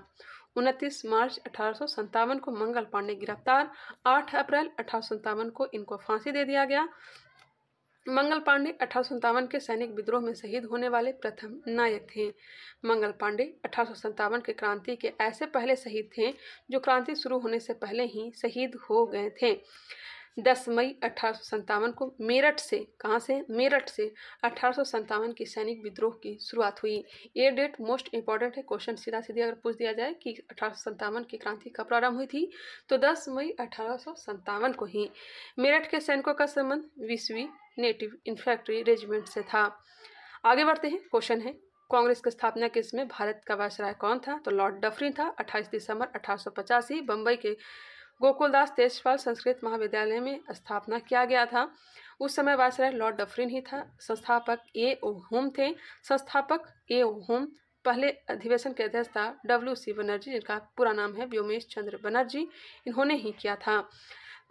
[SPEAKER 1] उनतीस मार्च अठारह को मंगल पांडे गिरफ्तार 8 अप्रैल अठारह को इनको फांसी दे दिया गया मंगल पांडे अठारह के सैनिक विद्रोह में शहीद होने वाले प्रथम नायक थे मंगल पांडे अठारह के क्रांति के ऐसे पहले शहीद थे जो क्रांति शुरू होने से पहले ही शहीद हो गए थे दस मई अठारह को मेरठ से कहाँ से मेरठ से अठारह की सैनिक विद्रोह की शुरुआत हुई ये डेट मोस्ट इंपॉर्टेंट है क्वेश्चन सीधा सीधे अगर पूछ दिया जाए कि अठारह की क्रांति कब प्रारंभ हुई थी तो 10 मई अठारह को ही मेरठ के सैनिकों का संबंध बीसवीं नेटिव इन्फैक्ट्री रेजिमेंट से था आगे बढ़ते हैं क्वेश्चन है कांग्रेस की स्थापना के समय भारत का वायसराय कौन था तो लॉर्ड डफरिन था 28 दिसंबर अठारह बम्बई के गोकुलदास तेजपाल संस्कृत महाविद्यालय में स्थापना किया गया था उस समय वायसराय लॉर्ड डफरिन ही था संस्थापक ए ओ होम थे संस्थापक ए ओ होम पहले अधिवेशन के अध्यक्ष था डब्ल्यू सी बनर्जी जिनका पूरा नाम है व्योमेश चंद्र बनर्जी इन्होंने ही किया था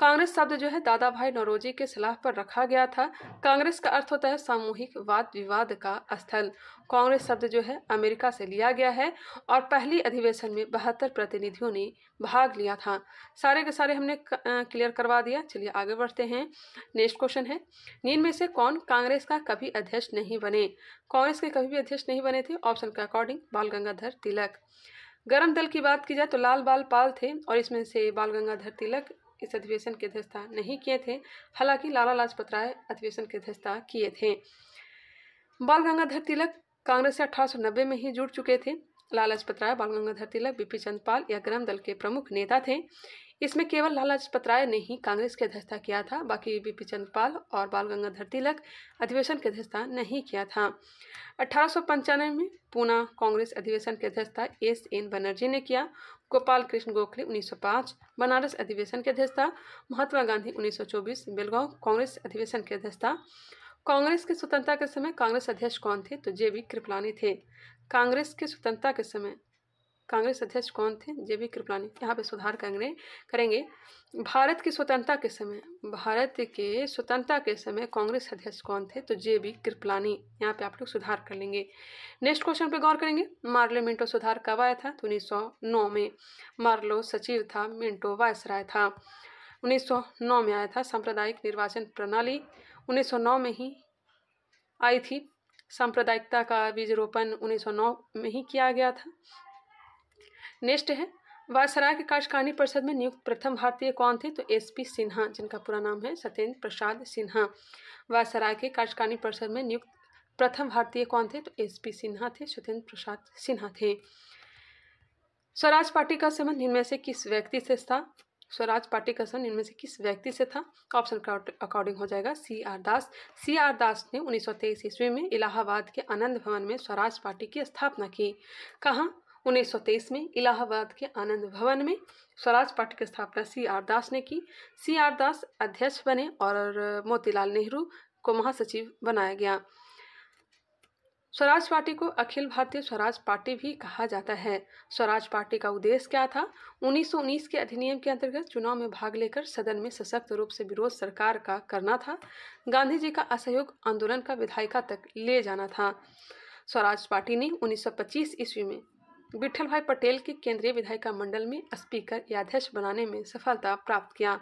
[SPEAKER 1] कांग्रेस शब्द जो है दादा भाई नौरोजी के सलाह पर रखा गया था कांग्रेस का अर्थ होता है सामूहिक वाद विवाद का स्थल कांग्रेस शब्द जो है अमेरिका से लिया गया है और पहली अधिवेशन में बहत्तर प्रतिनिधियों ने भाग लिया था सारे के सारे हमने क्लियर करवा दिया चलिए आगे बढ़ते हैं नेक्स्ट क्वेश्चन है नींद में से कौन कांग्रेस का कभी अध्यक्ष नहीं बने कांग्रेस के कभी भी अध्यक्ष नहीं बने थे ऑप्शन के अकॉर्डिंग बाल गंगाधर तिलक गर्म दल की बात की जाए तो लाल बाल पाल थे और इसमें से बाल गंगाधर तिलक इस अधिवेशन की अध्यक्षता नहीं किए थे हालांकि लाला लाजपत राय अधिवेशन की अध्यक्षता किए थे बाल गंगाधर तिलक कांग्रेस से अठारह में ही जुड़ चुके थे लाल लाजपत राय बाल गंगाधर तिलक बीपी चंदपाल या ग्राम दल के प्रमुख नेता थे इसमें केवल लाला राय ने ही कांग्रेस की अध्यक्षता किया था बाकी बीपी चंद्रपाल और बाल गंगाधर तिलक अधिवेशन की अध्यक्षता नहीं किया था अठारह में पूना कांग्रेस अधिवेशन की अध्यक्षता एस एन बनर्जी ने किया गोपाल कृष्ण गोखले 1905 बनारस अधिवेशन की अध्यक्षता महात्मा गांधी 1924 बेलगांव कांग्रेस अधिवेशन की अध्यक्षता कांग्रेस के स्वतंत्रता के समय कांग्रेस अध्यक्ष कौन थे तो जे बी कृपलानी थे कांग्रेस के स्वतंत्रता के समय कांग्रेस अध्यक्ष कौन थे जे बी कृपलानी यहाँ पे सुधार करेंगे करेंगे भारत की स्वतंत्रता के समय भारत के स्वतंत्रता के समय कांग्रेस अध्यक्ष कौन थे तो जे बी कृपलानी यहाँ पे आप लोग सुधार कर लेंगे नेक्स्ट क्वेश्चन पे गौर करेंगे मार्लो मिंटो सुधार कब आया था तो उन्नीस में मार्लो सचिव था मिंटो वायसराय था 1909 में आया था सांप्रदायिक निर्वाचन प्रणाली 1909 में ही आई थी सांप्रदायिकता का बीज रोपण 1909 में ही किया गया था नेक्स्ट है वायसराय के कार्यकारिणी परिषद में नियुक्त प्रथम भारतीय कौन थे तो एस पी सिन्हा जिनका पूरा नाम है सत्येंद्र प्रसाद सिन्हा वायसराय के कार्यकारिणी परिषद में नियुक्त प्रथम भारतीय कौन थे तो एस पी सिन्हा थे सत्येंद्र प्रसाद सिन्हा थे स्वराज पार्टी का संबंध इनमें से किस व्यक्ति से था स्वराज पार्टी का संबंध इनमें से किस व्यक्ति से था ऑप्शन अकॉर्डिंग हो जाएगा सी आर दास सी आर दास ने तेईस ईस्वी में इलाहाबाद के आनंद भवन में स्वराज पार्टी की स्थापना की कहाँ उन्नीस में इलाहाबाद के आनंद भवन में स्वराज पार्टी की स्थापना सी आर दास ने की सी आर दास अध्यक्ष बने और मोतीलाल नेहरू को महासचिव बनाया गया स्वराज पार्टी को अखिल भारतीय स्वराज पार्टी भी कहा जाता है स्वराज पार्टी का उद्देश्य क्या था 1919 के अधिनियम के अंतर्गत चुनाव में भाग लेकर सदन में सशक्त रूप से विरोध सरकार का करना था गांधी जी का असहयोग आंदोलन का विधायिका तक ले जाना था स्वराज पार्टी ने 1925 ईस्वी में विठल भाई पटेल के केंद्रीय विधायिका मंडल में स्पीकर या अध्यक्ष बनाने में सफलता प्राप्त किया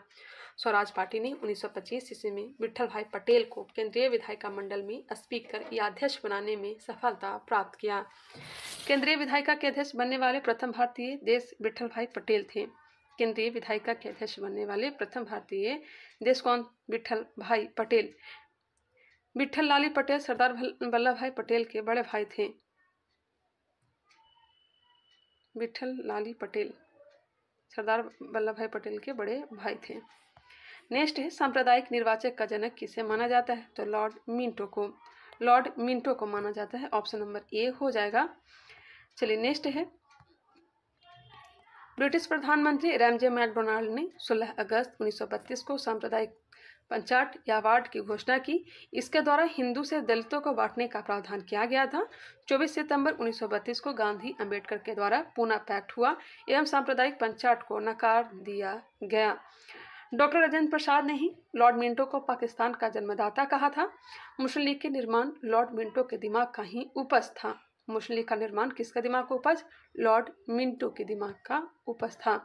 [SPEAKER 1] स्वराज पार्टी ने 1925 ईस्वी में विठल भाई पटेल को केंद्रीय विधायिका मंडल में स्पीकर या अध्यक्ष बनाने में सफलता प्राप्त किया केंद्रीय विधायिका के अध्यक्ष बनने वाले प्रथम भारतीय देश विठल भाई पटेल थे केंद्रीय विधायिका के अध्यक्ष बनने वाले प्रथम भारतीय देश कौन विठल भाई पटेल विठल लाली पटेल सरदार वल्लभ भाई पटेल के बड़े भाई थे विठल लाली पटेल सरदार वल्लभ भाई पटेल के बड़े भाई थे नेक्स्ट है सांप्रदायिक निर्वाचक का जनक किसे माना जाता है तो लॉर्ड मिंटो को लॉर्ड मिंटो को माना जाता है ऑप्शन नंबर ए हो जाएगा चलिए नेक्स्ट है ब्रिटिश प्रधानमंत्री रैमजे मैकडोनाल्ड ने 16 अगस्त 1932 को सांप्रदायिक पंचायत या वार्ड की घोषणा की इसके द्वारा हिंदू से दलितों को बांटने का प्रावधान किया गया था 24 सितंबर 1932 को गांधी अंबेडकर के द्वारा पूना पैक्ट हुआ एवं सांप्रदायिक पंचायत को नकार दिया गया डॉक्टर राजेंद्र प्रसाद ने ही लॉर्ड मिंटो को पाकिस्तान का जन्मदाता कहा था मुस्लिम लीग के निर्माण लॉर्ड मिंटो के दिमाग का ही उपज था मुस्लिम लीग का निर्माण किसका दिमाग का उपज लॉर्ड मिंटो के दिमाग का उपज था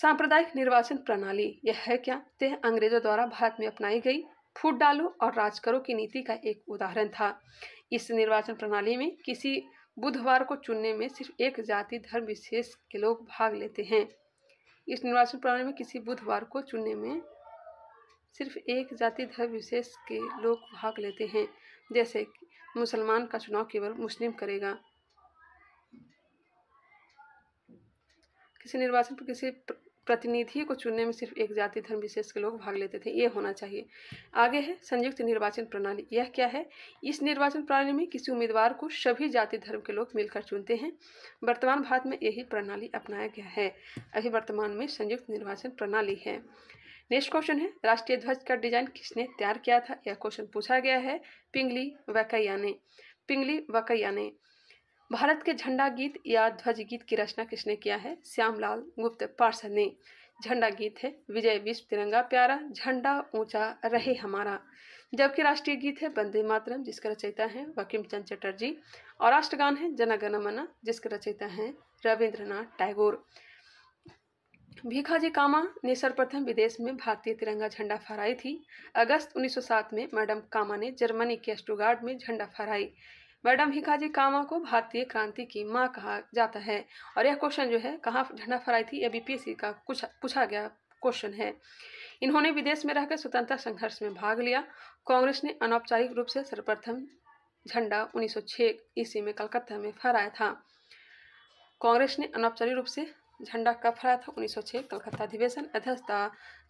[SPEAKER 1] सांप्रदायिक निर्वाचन प्रणाली यह है क्या यह अंग्रेजों द्वारा भारत में अपनाई गई फूट डालो और राज करो की नीति का एक उदाहरण था इस निर्वाचन प्रणाली में किसी बुधवार को चुनने में सिर्फ एक जाति धर्म विशेष के लोग भाग लेते हैं इस निर्वाचन प्रणाली में किसी बुधवार को चुनने में सिर्फ एक जाति धर्म विशेष के लोग भाग लेते हैं जैसे मुसलमान का चुनाव केवल मुस्लिम करेगा किसी निर्वाचन पर किसी प्रतिनिधि को चुनने में सिर्फ एक जाति धर्म विशेष के लोग भाग लेते थे ये होना चाहिए आगे है संयुक्त निर्वाचन प्रणाली यह क्या है इस निर्वाचन प्रणाली में किसी उम्मीदवार को सभी जाति धर्म के लोग मिलकर चुनते हैं वर्तमान भारत में यही प्रणाली अपनाया गया है अभी वर्तमान में संयुक्त निर्वाचन प्रणाली है नेक्स्ट क्वेश्चन है राष्ट्रीय ध्वज का डिजाइन किसने तैयार किया था यह क्वेश्चन पूछा गया है पिंगली वकैया ने पिंगली वकैया ने भारत के झंडा गीत या ध्वज गीत की रचना किसने किया है श्यामलाल गुप्त पार्षद ने झंडा गीत है विजय विश्व तिरंगा प्यारा झंडा ऊंचा रहे हमारा जबकि राष्ट्रीय गीत है वंदे मातरम जिसका रचयिता है वकीम चंद चटर्जी और राष्ट्रगान है जनगण मना जिसका रचयिता है रविंद्रनाथ टैगोर भीखाजी कामा ने सर्वप्रथम विदेश में भारतीय तिरंगा झंडा फहराई थी अगस्त 1907 में मैडम कामा ने जर्मनी के एस्टोगार्ड में झंडा फहराई मैडम हिकाजी कामा को भारतीय क्रांति की माँ कहा जाता है और यह क्वेश्चन जो है कहाँ झंडा फहराई थी यह बीपीएससी का कुछ पूछा गया क्वेश्चन है इन्होंने विदेश में रहकर स्वतंत्रता संघर्ष में भाग लिया कांग्रेस ने अनौपचारिक रूप से सर्वप्रथम झंडा 1906 ईस्वी में कलकत्ता में फहराया था कांग्रेस ने अनौपचारिक रूप से झंडा कब फहराया था 1906 कलकत्ता अधिवेशन अध्यक्षता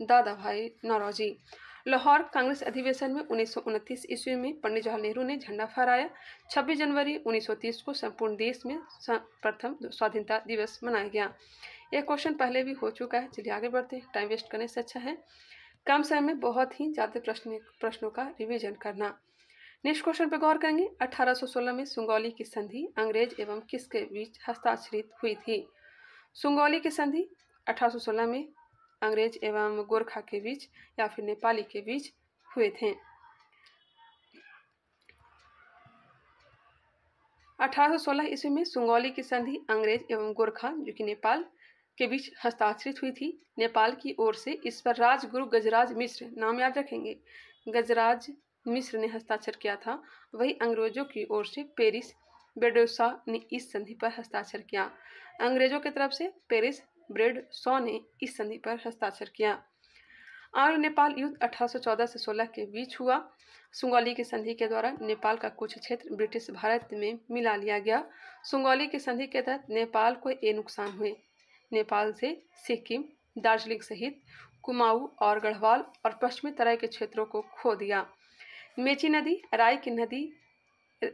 [SPEAKER 1] दादा भाई नौरोजी लाहौर कांग्रेस अधिवेशन में उन्नीस ईस्वी में पंडित जवाहरलाल नेहरू ने झंडा फहराया 26 जनवरी 1930 को संपूर्ण देश में प्रथम स्वाधीनता दिवस मनाया गया यह क्वेश्चन पहले भी हो चुका है चलिए आगे बढ़ते हैं टाइम वेस्ट करने से अच्छा है कम समय में बहुत ही ज़्यादा प्रश्न प्रश्नों का रिविजन करना नेक्स्ट क्वेश्चन पर गौर करेंगे अठारह में सुंगौली की संधि अंग्रेज एवं किसके बीच हस्ताक्षरित हुई थी सुंगौली की संधि अठारह में अंग्रेज एवं गोरखा के बीच या फिर नेपाली के बीच हुए थे अठारह सौ ईस्वी में सुंगौली की संधि अंग्रेज एवं गोरखा जो कि नेपाल के बीच हस्ताक्षरित हुई थी नेपाल की ओर से इस पर राजगुरु गजराज मिश्र नाम याद रखेंगे गजराज मिश्र ने हस्ताक्षर किया था वही अंग्रेजों की ओर से पेरिस बेडोसा ने इस संधि पर हस्ताक्षर किया अंग्रेजों की तरफ से पेरिस ब्रेड सौ ने इस संधि पर हस्ताक्षर किया आर नेपाल युद्ध 1814 से 16 के बीच हुआ सुंगौली की संधि के द्वारा नेपाल का कुछ क्षेत्र ब्रिटिश भारत में मिला लिया गया सुंगौली की संधि के तहत नेपाल को ये नुकसान हुए नेपाल से सिक्किम दार्जिलिंग सहित कुमाऊ और गढ़वाल और पश्चिमी तराई के क्षेत्रों को खो दिया मेची नदी राय की नदी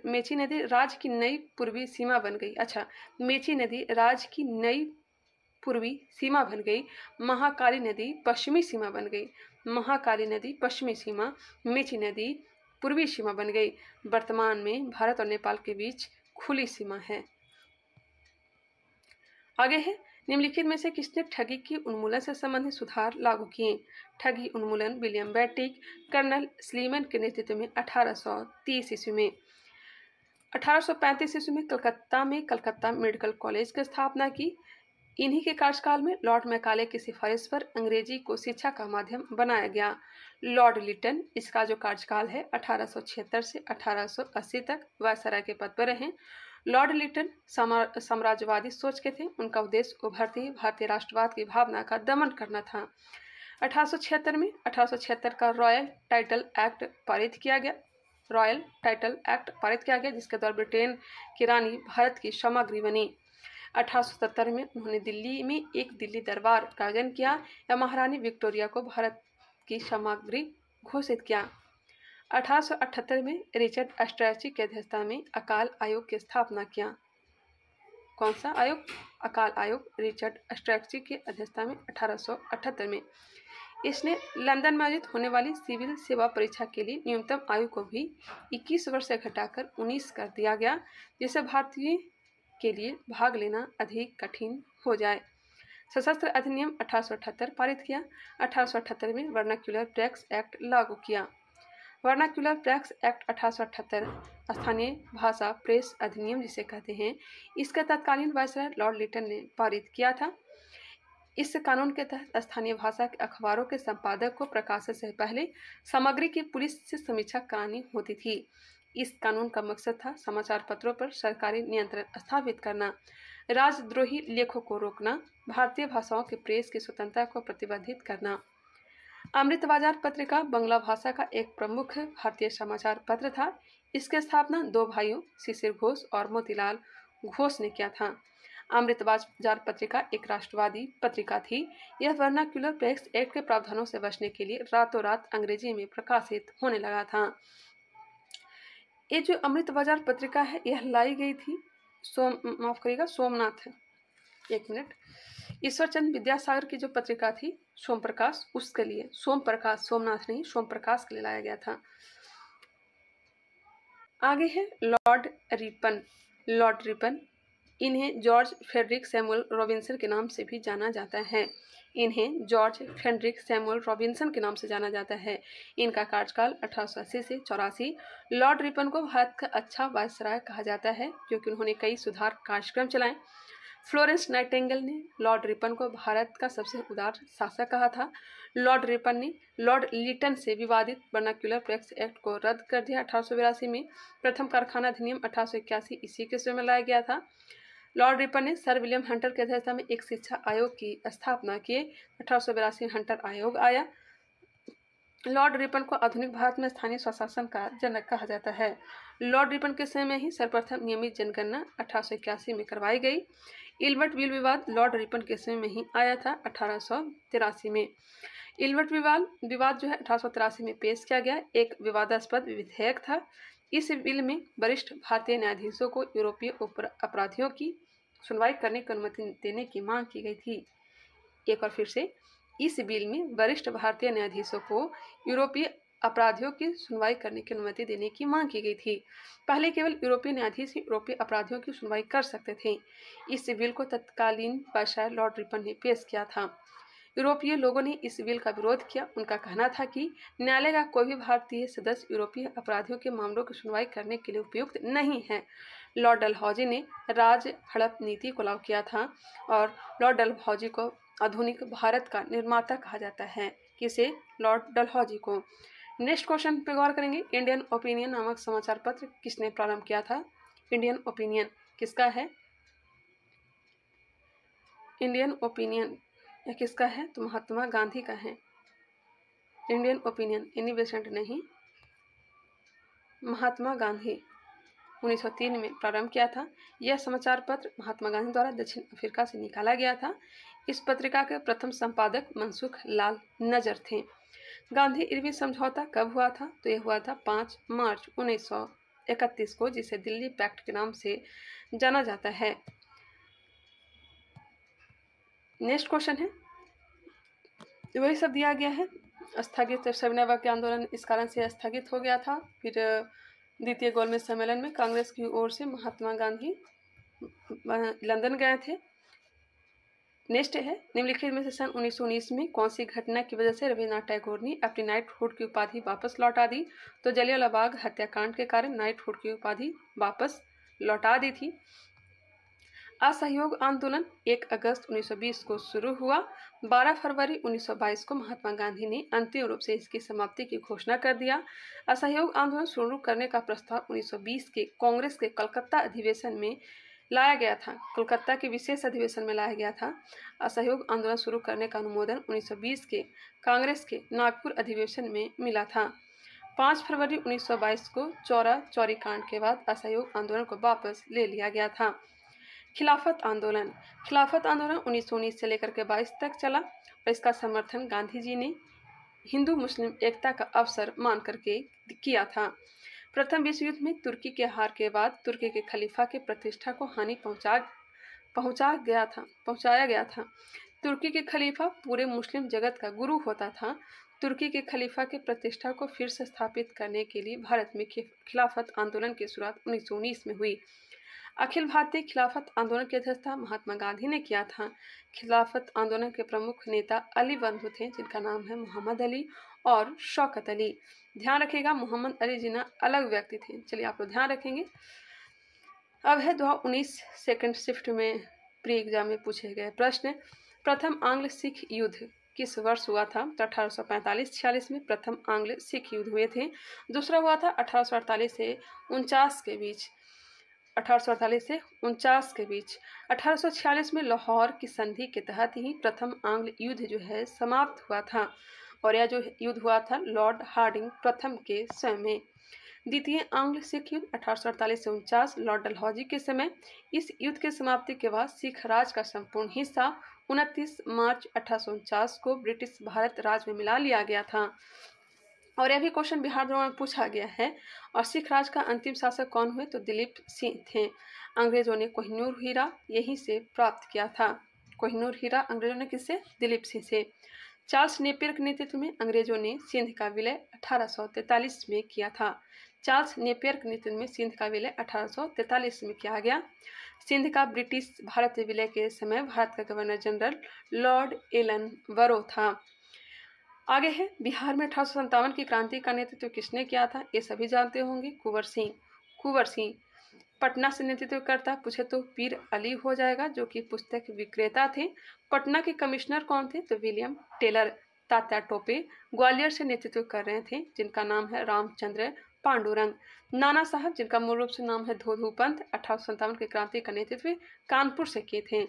[SPEAKER 1] मेची नदी राज्य की नई पूर्वी सीमा बन गई अच्छा मेची नदी राज्य की नई पूर्वी सीमा बन गई महाकाली नदी पश्चिमी सीमा बन गई महाकाली नदी पश्चिमी सीमा मेची नदी पूर्वी सीमा बन गई वर्तमान में भारत और नेपाल के बीच खुली सीमा है आगे है निम्नलिखित में से किसने ठगी की उन्मूलन से संबंधित सुधार लागू किए ठगी उन्मूलन विलियम बैटिक कर्नल स्लीमन के नेतृत्व में 1830 ईस्वी में 1835 ईस्वी में कलकत्ता में कलकत्ता मेडिकल कॉलेज की स्थापना की इन्हीं के कार्यकाल में लॉर्ड मैकाले की सिफारिश पर अंग्रेजी को शिक्षा का माध्यम बनाया गया लॉर्ड लिटन इसका जो कार्यकाल है 1876 से 1880 तक वायसराय के पद पर रहे लॉर्ड लिटन साम्राज्यवादी सोच के थे उनका उद्देश्य उभरती भारतीय राष्ट्रवाद की भावना का दमन करना था अठारह में अठारह का रॉयल टाइटल एक्ट पारित किया गया रॉयल टाइटल एक्ट पारित किया गया जिसके द्वारा ब्रिटेन की रानी भारत की सामग्री बनी अठारह में उन्होंने दिल्ली में एक दिल्ली दरबार का आयोजन किया या महारानी विक्टोरिया को भारत की सामग्री घोषित किया 1878 में रिचर्ड अस्ट्रैची की अध्यक्षता में अकाल आयोग की स्थापना किया कौन सा आयोग अकाल आयोग रिचर्ड अस्ट्रैक्सी की अध्यक्षता में अठारह में इसने लंदन में आयोजित होने वाली सिविल सेवा परीक्षा के लिए न्यूनतम आयु को भी 21 वर्ष से घटाकर 19 कर दिया गया जिसे भारतीय के लिए भाग लेना अधिक कठिन हो जाए सशस्त्र अधिनियम अठारह पारित किया अठारह में वर्नाक्यूलर टैक्स एक्ट लागू किया वर्नाक्यूलर टैक्स एक्ट अठारह स्थानीय भाषा प्रेस अधिनियम जिसे कहते हैं इसका तत्कालीन वायसराय लॉर्ड लिटन ने पारित किया था इस कानून के तहत स्थानीय भाषा के अखबारों के संपादक को प्रकाशन से पहले सामग्री की पुलिस से समीक्षा करानी होती थी इस कानून का मकसद था समाचार पत्रों पर सरकारी नियंत्रण स्थापित करना राजद्रोही लेखों को रोकना भारतीय भाषाओं के प्रेस की स्वतंत्रता को प्रतिबंधित करना अमृत बाजार पत्रिका बंगला भाषा का एक प्रमुख भारतीय समाचार पत्र था इसकी स्थापना दो भाइयों शिशिर घोष और मोतीलाल घोष ने किया था अमृत बाजार पत्रिका एक राष्ट्रवादी पत्रिका थी यह वर्नाक्यूलर प्रेस एक्ट के प्रावधानों से बचने के लिए रातों रात अंग्रेजी में प्रकाशित होने लगा था ये जो अमृत बाजार पत्रिका है यह लाई गई थी सोम माफ करिएगा सोमनाथ है एक मिनट ईश्वरचंद विद्यासागर की जो पत्रिका थी सोम प्रकाश उसके लिए सोम प्रकाश सोमनाथ नहीं सोम प्रकाश के लिए लाया गया था आगे है लॉर्ड रिपन लॉर्ड रिपन इन्हें जॉर्ज फेडरिक सैमुअल रॉबिन्सन के नाम से भी जाना जाता है इन्हें जॉर्ज फ्रेंड्रिक सैमुअल रॉबिन्सन के नाम से जाना जाता है इनका कार्यकाल अठारह से चौरासी लॉर्ड रिपन को भारत का अच्छा वायसराय कहा जाता है क्योंकि उन्होंने कई सुधार कार्यक्रम चलाए फ्लोरेंस नाइटेंगल ने लॉर्ड रिपन को भारत का सबसे उदार शासक कहा था लॉर्ड रिपन ने लॉर्ड लिटन से विवादित बर्नाक्यूलर टैक्स एक्ट को रद्द कर दिया अठारह में प्रथम कारखाना अधिनियम अठारह इसी के समय में लाया गया था लॉर्ड रिपन ने सर विलियम हंटर की अध्यक्षता में एक शिक्षा आयोग की स्थापना किए अठारह में हंटर आयोग आया लॉर्ड रिपन को आधुनिक भारत में स्थानीय स्वशासन का जनक कहा जाता है लॉर्ड रिपन के समय में ही सर्वप्रथम नियमित जनगणना अठारह में करवाई गई इल्बर्ट विल विवाद लॉर्ड रिपन के समय में ही आया था अठारह में इल्बर्ट विवाद विवाद जो है अठारह में पेश किया गया एक विवादास्पद विधेयक था इस बिल में वरिष्ठ भारतीय न्यायाधीशों को यूरोपीय अपराधियों की सुनवाई करने की अनुमति देने की मांग की गई थी एक बार फिर से इस बिल में वरिष्ठ भारतीय न्यायाधीशों को यूरोपीय अपराधियों की सुनवाई करने की अनुमति देने की मांग की गई थी पहले केवल यूरोपीय न्यायाधीश ही यूरोपीय अपराधियों की सुनवाई कर सकते थे इस बिल को तत्कालीन बादशाह लॉर्ड रिपन ने पेश किया था यूरोपीय लोगों ने इस बिल का विरोध किया उनका कहना था कि न्यायालय का कोई भी भारतीय सदस्य यूरोपीय अपराधियों के मामलों की सुनवाई करने के लिए उपयुक्त नहीं है लॉर्ड डलहौजी ने राज हड़प नीति को लागू किया था और लॉर्ड डलहौजी को आधुनिक भारत का निर्माता कहा जाता है किसे लॉर्ड डलहौजी को नेक्स्ट क्वेश्चन पर गौर करेंगे इंडियन ओपिनियन नामक समाचार पत्र किसने प्रारंभ किया था इंडियन ओपिनियन किसका है इंडियन ओपिनियन किसका है तो महात्मा गांधी का है इंडियन ओपिनियन इन्नी नहीं महात्मा गांधी 1903 में प्रारंभ किया था यह समाचार पत्र महात्मा गांधी द्वारा दक्षिण अफ्रीका से निकाला गया था इस पत्रिका के प्रथम संपादक मनसुख लाल नजर थे गांधी इरविन समझौता कब हुआ था तो यह हुआ था 5 मार्च 1931 को जिसे दिल्ली पैक्ट के नाम से जाना जाता है नेक्स्ट क्वेश्चन है वही सब दिया गया है स्थगित सविनय के आंदोलन इस कारण से स्थगित हो गया था फिर द्वितीय गोलमेज सम्मेलन में कांग्रेस की ओर से महात्मा गांधी लंदन गए थे नेक्स्ट है निम्नलिखित में से सन 1919 में कौन सी घटना की वजह से रविन्द्रनाथ टैगोर ने अपनी नाइटहुड की उपाधि वापस लौटा दी तो जलियाला बाग हत्याकांड के कारण नाइटहुड की उपाधि वापस लौटा दी थी असहयोग आंदोलन 1 अगस्त 1920 को शुरू हुआ 12 फरवरी 1922 को महात्मा गांधी ने अंतिम रूप से इसकी समाप्ति की घोषणा कर दिया असहयोग आंदोलन शुरू करने का प्रस्ताव 1920 के कांग्रेस के कलकत्ता अधिवेशन में लाया गया था कोलकाता के विशेष अधिवेशन में लाया गया था असहयोग आंदोलन शुरू करने का अनुमोदन 1920 के कांग्रेस के नागपुर अधिवेशन में मिला था 5 फरवरी 1922 को चौरा चौरी कांड के बाद असहयोग आंदोलन को वापस ले लिया गया था खिलाफत आंदोलन खिलाफत आंदोलन उन्नीस सौ उन्नीस से लेकर के बाईस तक चला और इसका समर्थन गांधी जी ने हिंदू मुस्लिम एकता का अवसर मान करके किया था प्रथम विश्व युद्ध में तुर्की के हार के बाद तुर्की के खलीफा के प्रतिष्ठा को हानि पहुंचा पहुंचा गया था पहुंचाया गया था तुर्की के खलीफा पूरे मुस्लिम जगत का गुरु होता था तुर्की के खलीफा के प्रतिष्ठा को फिर से स्थापित करने के लिए भारत में खिलाफत आंदोलन की शुरुआत उन्नीस में हुई अखिल भारतीय खिलाफत आंदोलन की अध्यक्षता महात्मा गांधी ने किया था खिलाफत आंदोलन के प्रमुख नेता अली बंधु थे जिनका नाम है मोहम्मद अली और शौकत अली ध्यान रखिएगा मोहम्मद अली जिना अलग व्यक्ति थे चलिए आप लोग ध्यान रखेंगे अब है दो उन्नीस सेकेंड शिफ्ट में प्री एग्जाम में पूछे गए प्रश्न प्रथम आंग्ल सिख युद्ध किस वर्ष हुआ था तो अठारह सौ में प्रथम आंग्ल सिख युद्ध हुए थे दूसरा हुआ था अठारह से उनचास के बीच 1848 से उनचास के बीच 1846 में लाहौर की संधि के तहत ही प्रथम आंग्ल युद्ध जो है समाप्त हुआ था और यह जो युद्ध हुआ था लॉर्ड हार्डिंग प्रथम के समय में द्वितीय आंग्ल सिख युद्ध अठारह से उनचास लॉर्ड डलहौजी के समय इस युद्ध के समाप्ति के बाद सिख राज का संपूर्ण हिस्सा 29 मार्च अठारह को ब्रिटिश भारत राज में मिला लिया गया था और यह भी क्वेश्चन बिहार द्रोण में पूछा गया है और सिख राज का अंतिम शासक कौन हुए तो दिलीप सिंह थे अंग्रेजों ने कोहिनूर हीरा यहीं से प्राप्त किया था कोहिनूर हीरा अंग्रेजों ने किससे दिलीप सिंह से चार्ल्स नेपियर के नेतृत्व में अंग्रेजों ने सिंध का विलय 1843 में किया था चार्ल्स नेपियर के नेतृत्व में सिंध का विलय 1843 में किया गया सिंध का ब्रिटिश भारत विलय के समय भारत का गवर्नर जनरल लॉर्ड एलन वरो था आगे है बिहार में अठारह की क्रांति का नेतृत्व तो किसने किया था ये सभी जानते होंगे कुंवर सिंह कुंवर सिंह पटना से नेतृत्व करता पूछे तो पीर अली हो जाएगा जो कि पुस्तक विक्रेता थे पटना के कमिश्नर कौन थे तो विलियम टेलर तात्या टोपे ग्वालियर से नेतृत्व कर रहे थे जिनका नाम है रामचंद्र पांडुरंग नाना साहब जिनका मूल रूप से नाम है धोधू पंत अठारह की क्रांति का नेतृत्व कानपुर से किए थे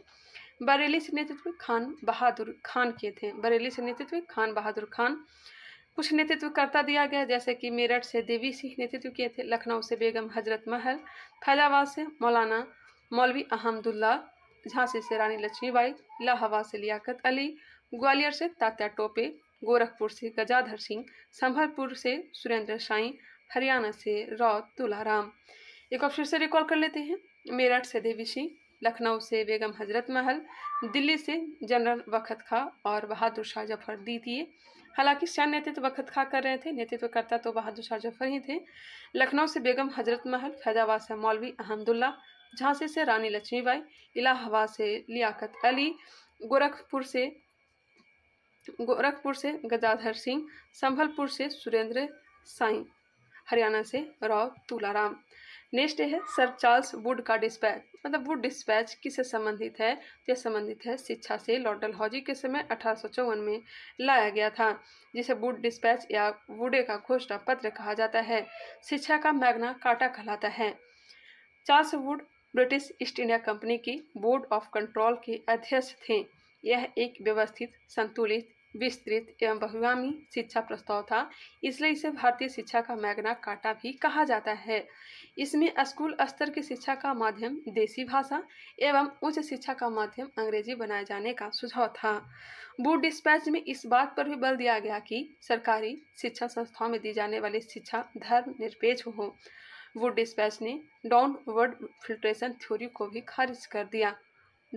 [SPEAKER 1] बरेली से नेतृत्व खान बहादुर खान के थे बरेली से नेतृत्व खान बहादुर खान कुछ नेतृत्व करता दिया गया जैसे कि मेरठ से देवी सिंह नेतृत्व किए थे लखनऊ से बेगम हजरत महल फैजाबाद से मौलाना मौलवी अहमदुल्ला झांसी से रानी लक्ष्मीबाई इलाहाबाद से लियाकत अली ग्वालियर से तात्या टोपे गोरखपुर से गजाधर सिंह संभलपुर से सुरेंद्र साई हरियाणा से रौत तुलाराम एक बार फिर से रिकॉल कर लेते हैं मेरठ से देवी सिंह लखनऊ से बेगम हजरत महल दिल्ली से जनरल वक़त खां और बहादुर शाह जफर दी थी हालांकि शाह नेतृत्व वखत खां कर रहे थे नेतृत्व करता तो बहादुर शाह जफर ही थे लखनऊ से बेगम हजरत महल फैजाबाद से मौलवी अहमदुल्ला झांसी से रानी लक्ष्मीबाई इलाहाबाद से लियाकत अली गोरखपुर से गोरखपुर से गजाधर सिंह संभलपुर से सुरेंद्र साई हरियाणा से राव तुलाराम नेक्स्ट है सर चार्ल्स वुड का डिस्पैच मतलब वो डिस्पैच किससे संबंधित है तो या संबंधित है शिक्षा से लॉर्ड हॉजी के समय अठारह में लाया गया था जिसे वुड डिस्पैच या वुडे का घोषणा पत्र कहा जाता है शिक्षा का मैग्ना काटा कहलाता है Charles Wood British East India Company की बोर्ड ऑफ कंट्रोल के अध्यक्ष थे यह एक व्यवस्थित संतुलित विस्तृत एवं बहुगामी शिक्षा प्रस्ताव था इसलिए इसे भारतीय शिक्षा का मैग्ना काटा भी कहा जाता है इसमें स्कूल स्तर की शिक्षा का माध्यम देसी भाषा एवं उच्च शिक्षा का माध्यम अंग्रेजी बनाए जाने का सुझाव था बोर्ड डिस्पैच में इस बात पर भी बल दिया गया कि सरकारी शिक्षा संस्थाओं में दी जाने वाली शिक्षा धर्म निरपेक्ष हो वुड डिस्पैच ने वर्ड फिल्ट्रेशन थ्योरी को भी खारिज कर दिया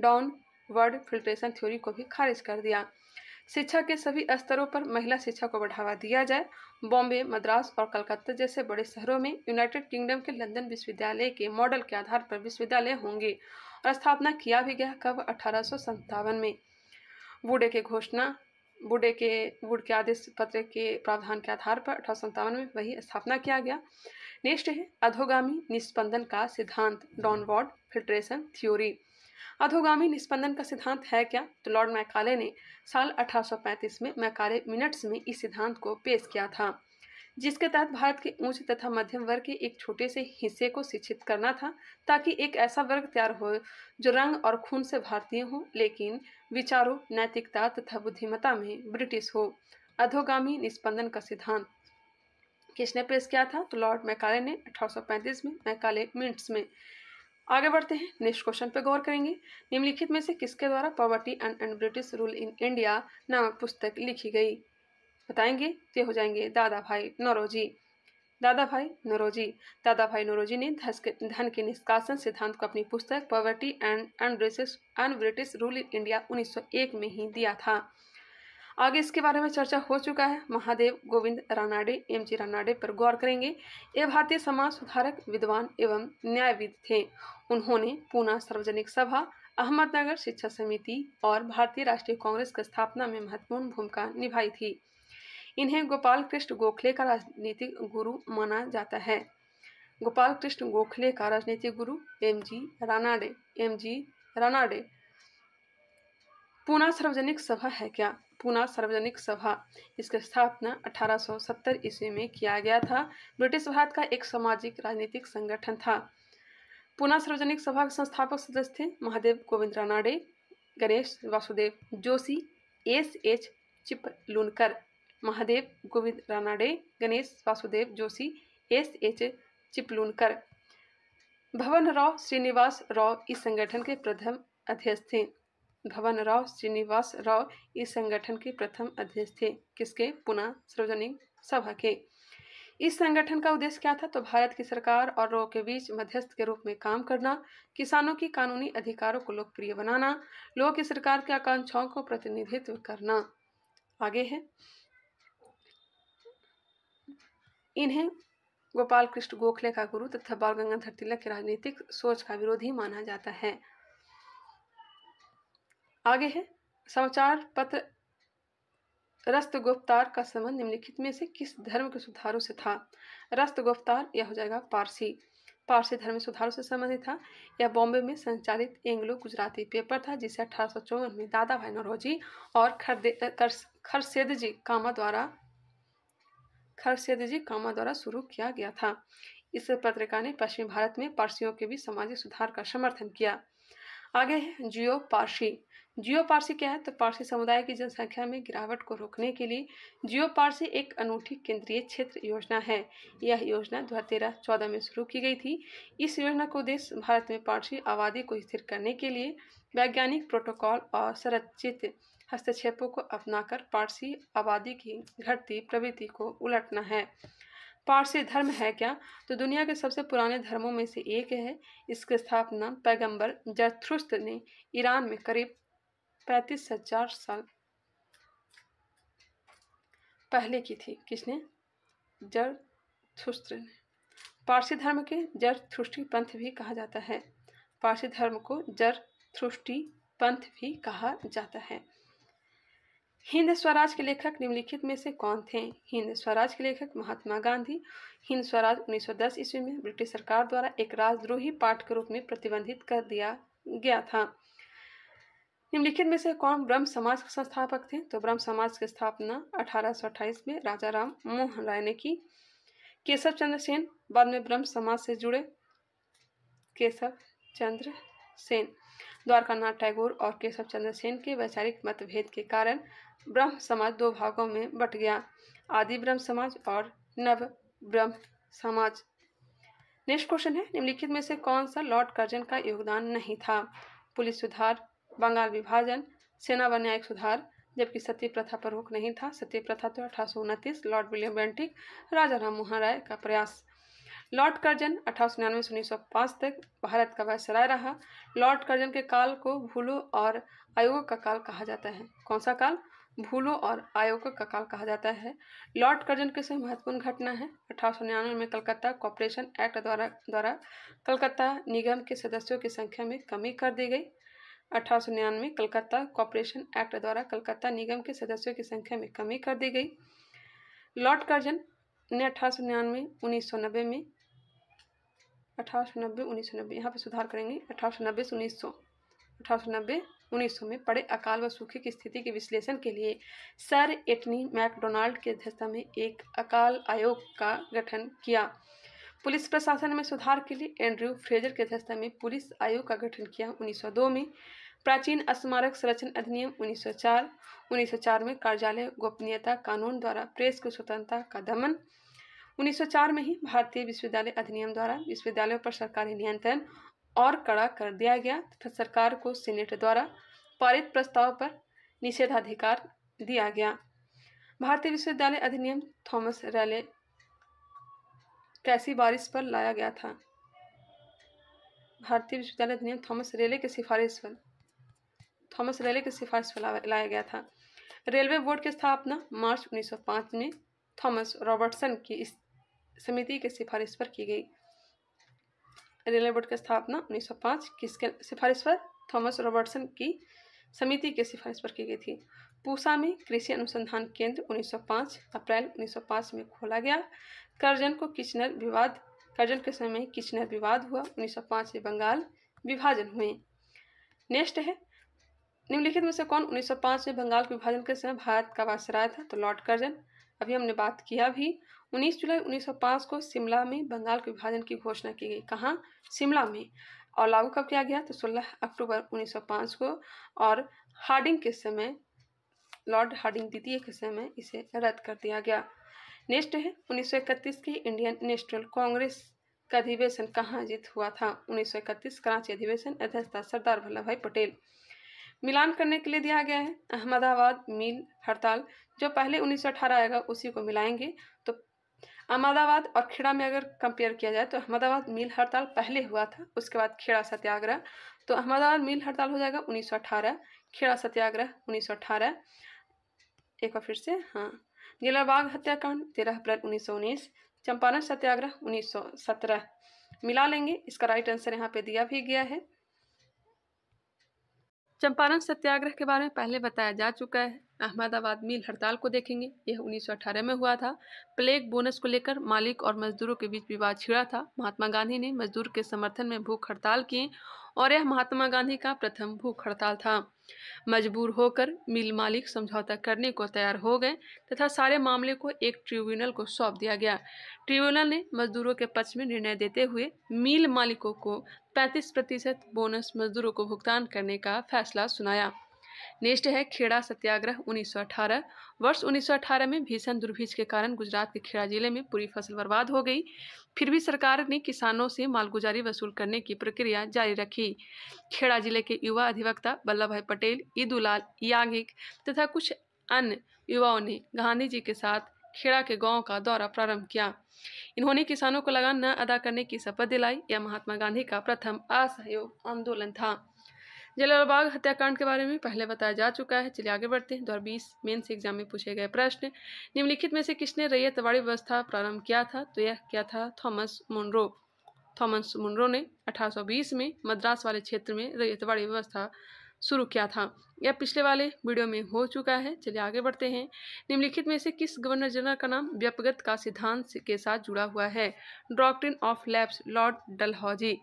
[SPEAKER 1] डाउन वर्ड फिल्ट्रेशन थ्योरी को भी खारिज कर दिया शिक्षा के सभी स्तरों पर महिला शिक्षा को बढ़ावा दिया जाए बॉम्बे मद्रास और कलकत्ता जैसे बड़े शहरों में यूनाइटेड किंगडम के लंदन विश्वविद्यालय के मॉडल के आधार पर विश्वविद्यालय होंगे और स्थापना किया भी गया कब अठारह में बूढ़े के घोषणा बूढ़े के बूढ़ के आदेश पत्र के प्रावधान के आधार पर अठारह में वही स्थापना किया गया नेक्स्ट है अधोगामी निष्पंदन का सिद्धांत डॉन वार्ड फिल्ट्रेशन थ्योरी अधोगामी निस्पंदन का सिद्धांत है क्या तो लॉर्ड मैकाले ने साल 1835 में मैकाले मिनट्स में इस सिद्धांत को पेश किया था जिसके तहत भारत के उच्च तथा मध्यम वर्ग के एक छोटे से हिस्से को शिक्षित करना था ताकि एक ऐसा वर्ग तैयार हो जो रंग और खून से भारतीय हो लेकिन विचारों नैतिकता तथा बुद्धिमता में ब्रिटिश हो अधोगामी निस्पंदन का सिद्धांत किसने पेश किया था तो लॉर्ड मैकाले ने 1835 में मैकाले मिंट्स में आगे बढ़ते हैं नेक्स्ट क्वेश्चन पे गौर करेंगे निम्नलिखित में से किसके द्वारा Poverty and and British rule in India नामक पुस्तक लिखी गई बताएंगे ये हो जाएंगे दादा भाई नौरोजी दादा भाई नौरोजी दादा भाई नौरोजी ने धन के निष्कासन सिद्धांत को अपनी पुस्तक poverty and and British rule in India उन्नीस में ही दिया था आगे इसके बारे में चर्चा हो चुका है महादेव गोविंद रानाडे एम जी रानाडे पर गौर करेंगे ये भारतीय समाज सुधारक विद्वान एवं न्यायविद थे उन्होंने पूना सार्वजनिक सभा अहमदनगर शिक्षा समिति और भारतीय राष्ट्रीय कांग्रेस की स्थापना में महत्वपूर्ण भूमिका निभाई थी इन्हें गोपाल कृष्ण गोखले का राजनीतिक गुरु माना जाता है गोपाल कृष्ण गोखले का राजनीतिक गुरु M G Ranade M G Ranade Poona Sarvajanik Sabha है क्या पुना सार्वजनिक सभा इसकी स्थापना 1870 ईस्वी में किया गया था ब्रिटिश भारत का एक सामाजिक राजनीतिक संगठन था पुना सार्वजनिक सभा के संस्थापक सदस्य थे Mahadev Govind Ranade Ganesh Vasudev Joshi S H Chiplunkar Mahadev Govind Ranade Ganesh Vasudev Joshi S H Chiplunkar Bhavan Rao Srinivas Rao इस संगठन के प्रथम अध्यक्ष थे भवन राव श्रीनिवास राव इस संगठन के प्रथम अध्यक्ष थे किसके पुनः सार्वजनिक सभा के इस संगठन का उद्देश्य क्या था तो भारत की सरकार और रो के बीच मध्यस्थ के रूप में काम करना किसानों की कानूनी अधिकारों को लोकप्रिय बनाना लोगों की सरकार की आकांक्षाओं को प्रतिनिधित्व करना आगे है इन्हें गोपाल कृष्ण गोखले का गुरु तथा बाल गंगाधर तिलक की राजनीतिक सोच का विरोधी माना जाता है आगे है समाचार पत्र रस्त गुफ्तार का संबंध निम्नलिखित में से किस धर्म के सुधारों से था रस्त गुफ्तार यह हो जाएगा पारसी पारसी धर्म सुधारों से संबंधित था यह बॉम्बे में संचालित एंग्लो गुजराती पेपर था जिसे अठारह में दादा भाई नरोजी और खरसेद जी कामा द्वारा खरसेद जी कामा द्वारा शुरू किया गया था इस पत्रिका ने पश्चिमी भारत में पारसियों के भी सामाजिक सुधार का समर्थन किया आगे है जियो पारसी जियो पारसी क्या है तो पारसी समुदाय की जनसंख्या में गिरावट को रोकने के लिए जियो पारसी एक अनूठी केंद्रीय क्षेत्र योजना है यह योजना दो हज़ार तेरह चौदह में शुरू की गई थी इस योजना का उद्देश्य भारत में पारसी आबादी को स्थिर करने के लिए वैज्ञानिक प्रोटोकॉल और संरचित हस्तक्षेपों को अपनाकर पारसी आबादी की घटती प्रवृत्ति को उलटना है पारसी धर्म है क्या तो दुनिया के सबसे पुराने धर्मों में से एक है इसकी स्थापना पैगंबर जरथ्रुस्त ने ईरान में करीब पैंतीस हजार साल पहले की थी किसने जर थुस्त्र ने पारसी धर्म के जर थुष्टि पंथ भी कहा जाता है पारसी धर्म को जर थुष्टि पंथ भी कहा जाता है हिंद स्वराज के लेखक निम्नलिखित में से कौन थे हिंद स्वराज के लेखक महात्मा गांधी हिंद स्वराज 1910 ईस्वी में ब्रिटिश सरकार द्वारा एक राजद्रोही पाठ के रूप में प्रतिबंधित कर दिया गया था निम्नलिखित में से कौन ब्रह्म समाज के संस्थापक थे तो ब्रह्म समाज की स्थापना 1828 में राजा राम मोहन राय ने की केशव चंद्र सेन बाद में ब्रह्म समाज से जुड़े केशव चंद्र सेन द्वारकानाथ टैगोर और केशव चंद्र सेन के वैचारिक मतभेद के कारण ब्रह्म समाज दो भागों में बट गया आदि ब्रह्म समाज और नव ब्रह्म समाज नेक्स्ट क्वेश्चन है निम्नलिखित में से कौन सा लॉर्ड कर्जन का योगदान नहीं था पुलिस सुधार बंगाल विभाजन सेना व न्यायिक सुधार जबकि सती प्रथा पर रोक नहीं था सती प्रथा तो अठारह सौ उनतीस Lord William Bentinck Raja Ram Mohan Roy का प्रयास लॉर्ड कर्जन अठारह सौ निन्यानवे से उन्नीस सौ पाँच तक भारत का वायसराय रहा लॉर्ड कर्जन के काल को भूलो और आयोग का काल कहा जाता है कौन सा काल भूलो और आयोग का काल कहा जाता है लॉर्ड कर्जन की सबसे महत्वपूर्ण घटना है अठारह सौ निन्यानवे में कलकत्ता कॉपरेशन एक्ट द्वारा द्वारा कलकत्ता निगम के सदस्यों की संख्या में कमी कर दी गई अठारह सौ कलकत्ता कॉपोरेशन एक्ट द्वारा कलकत्ता निगम के सदस्यों की संख्या में कमी कर दी गई लॉर्ड कर्जन ने अठारह सौ निन्यानवे उन्नीस सौ नब्बे में अठारह सौ नब्बे उन्नीस सौ नब्बे यहाँ पर सुधार करेंगे अठारह सौ नब्बे से उन्नीस सौ अठारह सौ नब्बे उन्नीस सौ में पड़े अकाल व सूखे की स्थिति के विश्लेषण के लिए सर एटनी मैकडोनाल्ड की अध्यक्षता में एक अकाल आयोग का गठन किया पुलिस प्रशासन में सुधार के लिए एंड्रयू फ्रेजर की अध्यक्षता में पुलिस आयोग का गठन किया 1902 में प्राचीन स्मारक संरक्षण अधिनियम 1904 1904 में कार्यालय गोपनीयता कानून द्वारा प्रेस की स्वतंत्रता का दमन 1904 में ही भारतीय विश्वविद्यालय अधिनियम द्वारा विश्वविद्यालयों पर सरकारी नियंत्रण और कड़ा कर दिया गया तथा सरकार को सीनेट द्वारा पारित प्रस्ताव पर निषेधाधिकार दिया गया भारतीय विश्वविद्यालय अधिनियम थॉमस रैले कैसी बारिश पर लाया गया था भारतीय विश्वविद्यालय अधिनियम थॉमस रेले के सिफारिश पर थॉमस रेले के सिफारिश पर लाया गया था रेलवे बोर्ड की स्थापना मार्च 1905 में थॉमस रॉबर्टसन की इस समिति के सिफारिश पर की गई रेलवे बोर्ड की स्थापना 1905 किसके सिफारिश पर थॉमस रॉबर्टसन की समिति के सिफारिश पर की गई थी पूसा में कृषि अनुसंधान केंद्र 1905 अप्रैल 1905 में खोला गया करजन को किचनर विवाद करजन के समय किचनर विवाद हुआ 1905 से बंगाल विभाजन हुए नेक्स्ट है निम्नलिखित में से कौन 1905 में बंगाल के विभाजन के समय भारत का वासराय था तो लॉर्ड करजन अभी हमने बात किया भी 19 जुलाई 1905 को शिमला में बंगाल के विभाजन की घोषणा की गई कहाँ शिमला में और लागू कब किया गया तो 16 अक्टूबर 1905 को और हार्डिंग के समय लॉर्ड हार्डिंग द्वितीय के समय इसे रद्द कर दिया गया नेक्स्ट है उन्नीस की इंडियन नेशनल कांग्रेस का अधिवेशन कहाँ जीत हुआ था 1931 कराची अधिवेशन अध्यक्षता सरदार वल्लभ भाई पटेल मिलान करने के लिए दिया गया है अहमदाबाद मिल हड़ताल जो पहले 1918 आएगा उसी को मिलाएंगे तो अहमदाबाद और खेड़ा में अगर कंपेयर किया जाए तो अहमदाबाद मिल हड़ताल पहले हुआ था उसके बाद खेड़ा सत्याग्रह तो अहमदाबाद मिल हड़ताल हो जाएगा 1918 खेड़ा सत्याग्रह 1918 एक बार फिर से हाँ नीलाबाग हत्याकांड तेरह अप्रैल उन्नीस सौ उन्नीस चंपारण सत्याग्रह उन्नीस सौ सत्रह मिला लेंगे इसका राइट आंसर यहाँ पे दिया भी गया है चंपारण सत्याग्रह के बारे में पहले बताया जा चुका है अहमदाबाद मिल हड़ताल को देखेंगे यह 1918 में हुआ था प्लेग बोनस को लेकर मालिक और मजदूरों के बीच विवाद छिड़ा था महात्मा गांधी ने मजदूर के समर्थन में भूख हड़ताल की और यह महात्मा गांधी का प्रथम भूख हड़ताल था मजबूर होकर मिल मालिक समझौता करने को तैयार हो गए तथा सारे मामले को एक ट्रिब्यूनल को सौंप दिया गया ट्रिब्यूनल ने मजदूरों के पक्ष में निर्णय देते हुए मिल मालिकों को 35 प्रतिशत बोनस मजदूरों को भुगतान करने का फैसला सुनाया नेक्स्ट है खेड़ा सत्याग्रह 1918 वर्ष 1918 में भीषण दुर्भिक्ष के कारण गुजरात के खेड़ा जिले में पूरी फसल बर्बाद हो गई फिर भी सरकार ने किसानों से मालगुजारी वसूल करने की प्रक्रिया जारी रखी खेड़ा जिले के युवा अधिवक्ता वल्लभ भाई पटेल उलाल यागिक तथा कुछ अन्य युवाओं ने गांधी जी के साथ खेड़ा के गांव का दौरा प्रारंभ किया इन्होंने किसानों को लगान न अदा करने की शपथ दिलाई यह महात्मा गांधी का प्रथम असहयोग आंदोलन था जलालबाग हत्याकांड के बारे में पहले बताया जा चुका है चलिए आगे बढ़ते हैं दो हज़ार बीस मेन्स एग्जाम में पूछे गए प्रश्न निम्नलिखित में से किसने रैयतवाड़ी व्यवस्था प्रारंभ किया था तो यह क्या था थॉमस मुनरो थॉमस मुनरो ने 1820 में मद्रास वाले क्षेत्र में रैयतवाड़ी व्यवस्था शुरू किया था यह पिछले वाले वीडियो में हो चुका है चलिए आगे बढ़ते हैं निम्नलिखित में से किस गवर्नर जनरल का नाम व्यपगत का सिद्धांत के साथ जुड़ा हुआ है doctrine of lapse Lord Dalhousie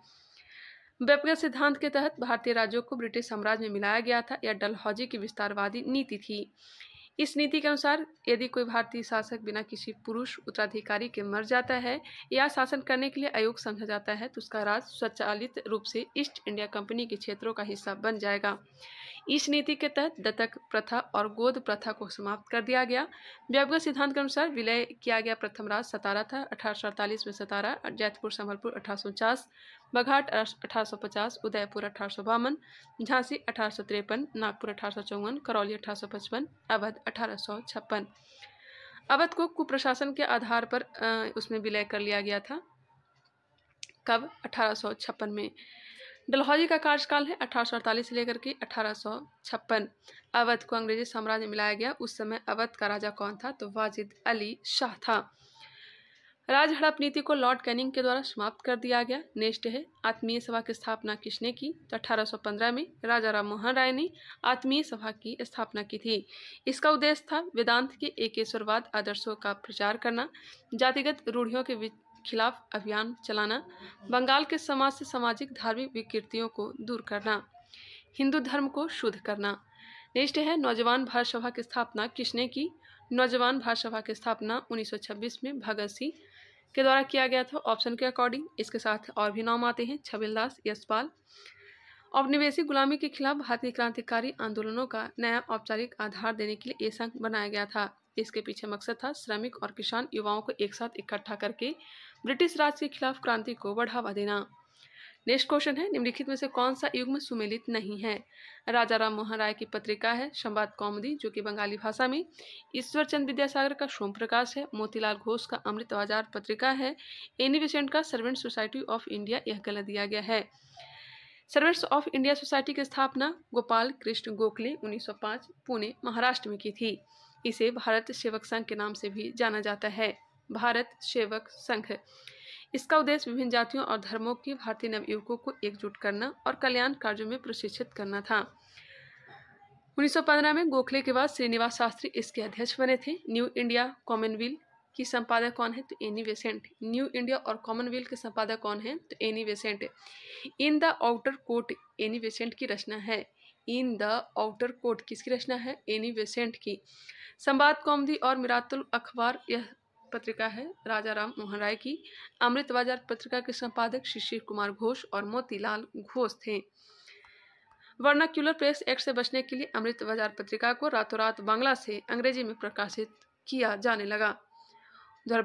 [SPEAKER 1] व्यापार सिद्धांत के तहत भारतीय राज्यों को ब्रिटिश साम्राज्य में मिलाया गया था यह डलहौजी की विस्तारवादी नीति थी इस नीति के अनुसार यदि कोई भारतीय शासक बिना किसी पुरुष उत्तराधिकारी के मर जाता है या शासन करने के लिए आयोग समझा जाता है तो उसका राज स्वचालित रूप से ईस्ट इंडिया कंपनी के क्षेत्रों का हिस्सा बन जाएगा इस नीति के तहत दत्तक प्रथा और गोद प्रथा को समाप्त कर दिया गया व्यवगत सिद्धांत के अनुसार विलय किया गया प्रथम राज सतारा था अठारह में सतारा जैतपुर संभलपुर अठारह बघाट अठारह उदयपुर अठारह झांसी अठारह नागपुर अठारह करौली अठारह अवध अठारह अवध को कुप्रशासन के आधार पर उसमें विलय कर लिया गया था कब अठारह में डलहौजी का कार्यकाल है अठारह से लेकर के अठारह अवध को अंग्रेजी साम्राज्य मिलाया गया उस समय अवध का राजा कौन था तो वाजिद अली शाह था राज हड़प नीति को लॉर्ड कैनिंग के द्वारा समाप्त कर दिया गया नेक्स्ट है आत्मीय सभा की स्थापना किसने की तो 1815 में राजा राम मोहन राय ने आत्मीय सभा की स्थापना की थी इसका उद्देश्य था वेदांत के एकेश्वरवाद आदर्शों का प्रचार करना जातिगत रूढ़ियों के खिलाफ अभियान चलाना बंगाल के समाज से सामाजिक धार्मिक विकृतियों को दूर करना हिंदू धर्म को शुद्ध करना नेक्स्ट है नौजवान भारत सभा की स्थापना किसने की नौजवान भारत सभा की स्थापना 1926 में भगत सिंह के द्वारा किया गया था ऑप्शन के अकॉर्डिंग इसके साथ और भी नाम आते हैं छबिल दास यशपाल औपनिवेशिक गुलामी के खिलाफ भारतीय क्रांतिकारी आंदोलनों का नया औपचारिक आधार देने के लिए ये संघ बनाया गया था इसके पीछे मकसद था श्रमिक और किसान युवाओं को एक साथ इकट्ठा करके ब्रिटिश राज के खिलाफ क्रांति को बढ़ावा देना नेक्स्ट क्वेश्चन है निम्नलिखित में से कौन सा युग्म सुमेलित नहीं है राजा राम मोहन राय की पत्रिका है संवाद कौमदी जो कि बंगाली भाषा में ईश्वर चंद विद्यासागर का सोम प्रकाश है मोतीलाल घोष का अमृत बाजार पत्रिका है एनी विसेंट का सर्वेंट सोसाइटी ऑफ इंडिया यह गलत दिया गया है सर्वेंट्स ऑफ इंडिया सोसाइटी की स्थापना गोपाल कृष्ण गोखले उन्नीस पुणे महाराष्ट्र में की थी इसे भारत सेवक संघ के नाम से भी जाना जाता है भारत सेवक संघ इसका उद्देश्य विभिन्न जातियों और धर्मों के भारतीय नवयुवकों को एकजुट करना और कल्याण कार्यों में प्रशिक्षित करना था 1915 में गोखले के बाद श्रीनिवास शास्त्री इसके अध्यक्ष बने थे न्यू इंडिया कॉमनवेल्थ की संपादक कौन है तो एनी वेसेंट न्यू इंडिया और कॉमनवेल्थ के संपादक कौन है तो Annie Besant in the Outer Court Annie Besant की रचना है इन द आउटर कोर्ट किसकी रचना है एनी वेसेंट की संवाद कौमदी और मिरातुल अखबार यह पत्रिका है राजा राम मोहन राय की अमृत बाजार पत्रिका के संपादक शिशिर कुमार घोष और मोतीलाल घोष थे वर्नाक्यूलर प्रेस एक्ट से बचने के लिए अमृत बाजार पत्रिका को रातों रात बांग्ला से अंग्रेजी में प्रकाशित किया जाने लगा दो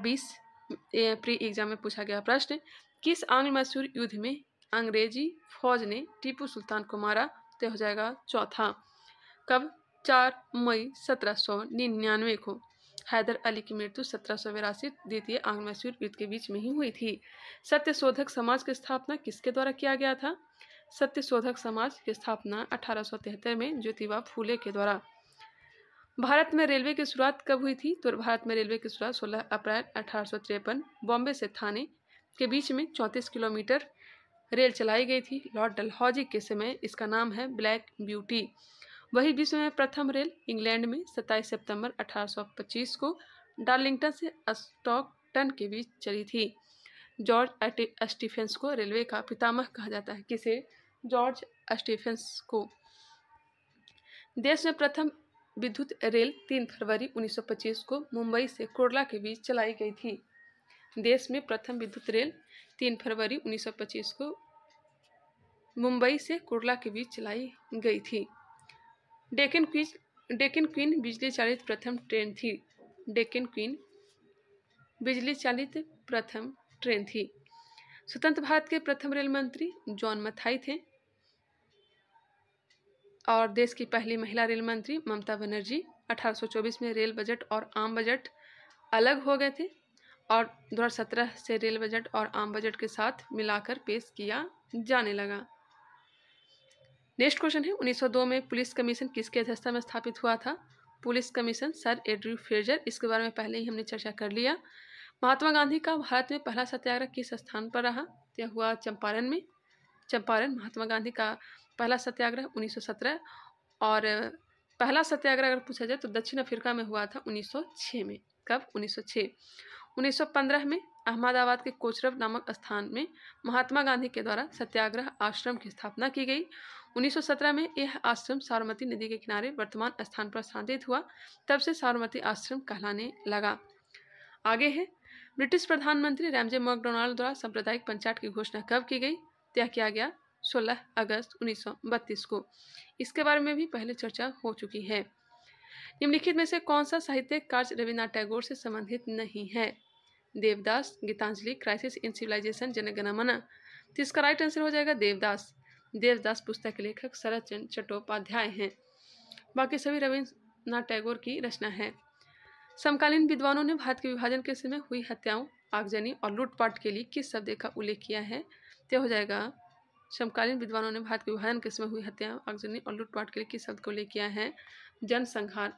[SPEAKER 1] प्री एग्जाम में पूछा गया प्रश्न किस आंग्ल मैसूर युद्ध में अंग्रेजी फौज ने टीपू सुल्तान को मारा तो हो जाएगा चौथा कब चार मई सत्रह सौ निन्यानवे को हैदर अली की मृत्यु सत्रह सौ बिरासी द्वितीय आंग मैसूर युद्ध के बीच में ही हुई थी सत्य शोधक समाज की स्थापना किसके द्वारा किया गया था सत्यशोधक समाज की स्थापना अठारह में ज्योतिबा फूले के द्वारा भारत में रेलवे की शुरुआत कब हुई थी तो भारत में रेलवे की शुरुआत 16 अप्रैल अठारह बॉम्बे से थाने के बीच में 34 किलोमीटर रेल चलाई गई थी लॉर्ड डलहौजी के समय इसका नाम है ब्लैक ब्यूटी वही विश्व में प्रथम रेल इंग्लैंड में 27 सितंबर 1825 को डार्लिंगटन से स्टॉकटन के बीच चली थी जॉर्ज स्टीफेंस को रेलवे का पितामह कहा जाता है किसे जॉर्ज स्टीफेंस को देश में प्रथम विद्युत रेल 3 फरवरी 1925 को मुंबई से कोरला के बीच चलाई गई थी देश में प्रथम विद्युत रेल 3 फरवरी 1925 को मुंबई से कोरला के बीच चलाई गई थी डेकन क्वीन डेकन क्वीन बिजली चालित प्रथम ट्रेन थी डेकन क्वीन बिजली चालित प्रथम ट्रेन थी स्वतंत्र भारत के प्रथम रेल मंत्री जॉन मथाई थे और देश की पहली महिला रेल मंत्री ममता बनर्जी 1824 में रेल बजट और आम बजट अलग हो गए थे और 2017 से रेल बजट और आम बजट के साथ मिलाकर पेश किया जाने लगा नेक्स्ट क्वेश्चन है 1902 में पुलिस कमीशन किसके अध्यक्षता में स्थापित हुआ था police commission sir Andrew Fraser इसके बारे में पहले ही हमने चर्चा कर लिया महात्मा गांधी का भारत में पहला सत्याग्रह किस स्थान पर रहा यह हुआ चंपारण में चंपारण महात्मा गांधी का पहला सत्याग्रह 1917 और पहला सत्याग्रह अगर पूछा जाए तो दक्षिण अफ्रीका में हुआ था 1906 में कब 1906 1915 में अहमदाबाद के कोचरब नामक स्थान में महात्मा गांधी के द्वारा सत्याग्रह आश्रम की स्थापना की गई 1917 में यह आश्रम सारमती नदी के किनारे वर्तमान स्थान पर स्थानांतरित हुआ तब से सारमती आश्रम कहलाने लगा आगे है ब्रिटिश प्रधानमंत्री रैमजे मैकडोनाल्ड द्वारा सांप्रदायिक पंचायत की घोषणा कब की गई तय किया गया 16 अगस्त 1932 को इसके बारे में भी पहले चर्चा हो चुकी है निम्नलिखित में से कौन सा साहित्य कार्य रविनाथ टैगोर से संबंधित नहीं है Devdas Gitanjali Crisis in Civilization Janaganamana तो इसका राइट आंसर हो जाएगा देवदास देवदास पुस्तक के लेखक शरद चंद्र चट्टोपाध्याय हैं बाकी सभी रविन्द्रनाथ टैगोर की रचना है समकालीन विद्वानों ने भारत के विभाजन के समय हुई हत्याओं आगजनी और लूटपाट के लिए किस शब्द का उल्लेख किया है तय हो जाएगा समकालीन विद्वानों ने भारत के विभाजन के समय हुई हत्याओं आगजनी और लूटपाट के लिए किस शब्द का उल्लेख किया है जनसंहार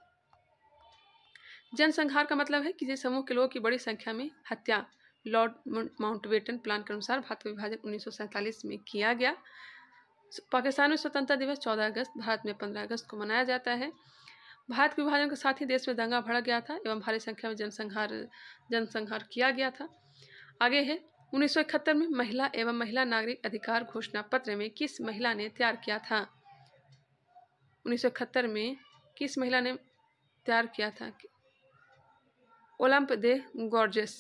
[SPEAKER 1] जनसंहार का मतलब है किसी समूह के लोगों की बड़ी संख्या में हत्या लॉर्ड माउंटबेटन प्लान के अनुसार भारत का विभाजन उन्नीस में किया गया पाकिस्तान में स्वतंत्रता दिवस 14 अगस्त भारत में 15 अगस्त को मनाया जाता है भारत के विभाजन के साथ ही देश में दंगा भड़क गया था एवं भारी संख्या में जनसंहार जनसंहार किया गया था आगे है उन्नीस में महिला एवं महिला नागरिक अधिकार घोषणा पत्र में किस महिला ने तैयार किया था उन्नीस में किस महिला ने तैयार किया था ओलंप दे गॉर्जेस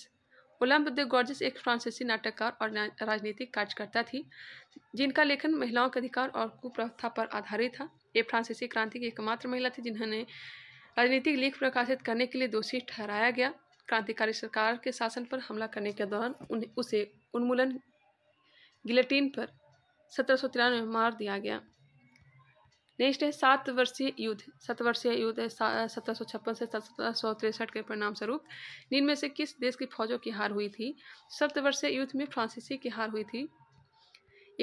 [SPEAKER 1] गुलाम बुद्ध गॉर्जिस एक फ्रांसीसी नाटककार और राजनीतिक कार्यकर्ता थी जिनका लेखन महिलाओं के अधिकार और कुप्रथा पर आधारित था ये फ्रांसीसी क्रांति की एकमात्र महिला थी जिन्होंने राजनीतिक लेख प्रकाशित करने के लिए दोषी ठहराया गया क्रांतिकारी सरकार के शासन पर हमला करने के दौरान उन्हें उसे उन्मूलन गिलेटिन पर सत्रह सौ तिरानवे मार दिया गया नेक्स्ट है सात वर्षीय युद्ध सत वर्षीय युद्ध है सत्रह सौ छप्पन से सत्रह सौ तिरसठ के परिणाम स्वरूप निम्न में से किस देश की फौजों की हार हुई थी सप्त वर्षीय युद्ध में फ्रांसीसी की हार हुई थी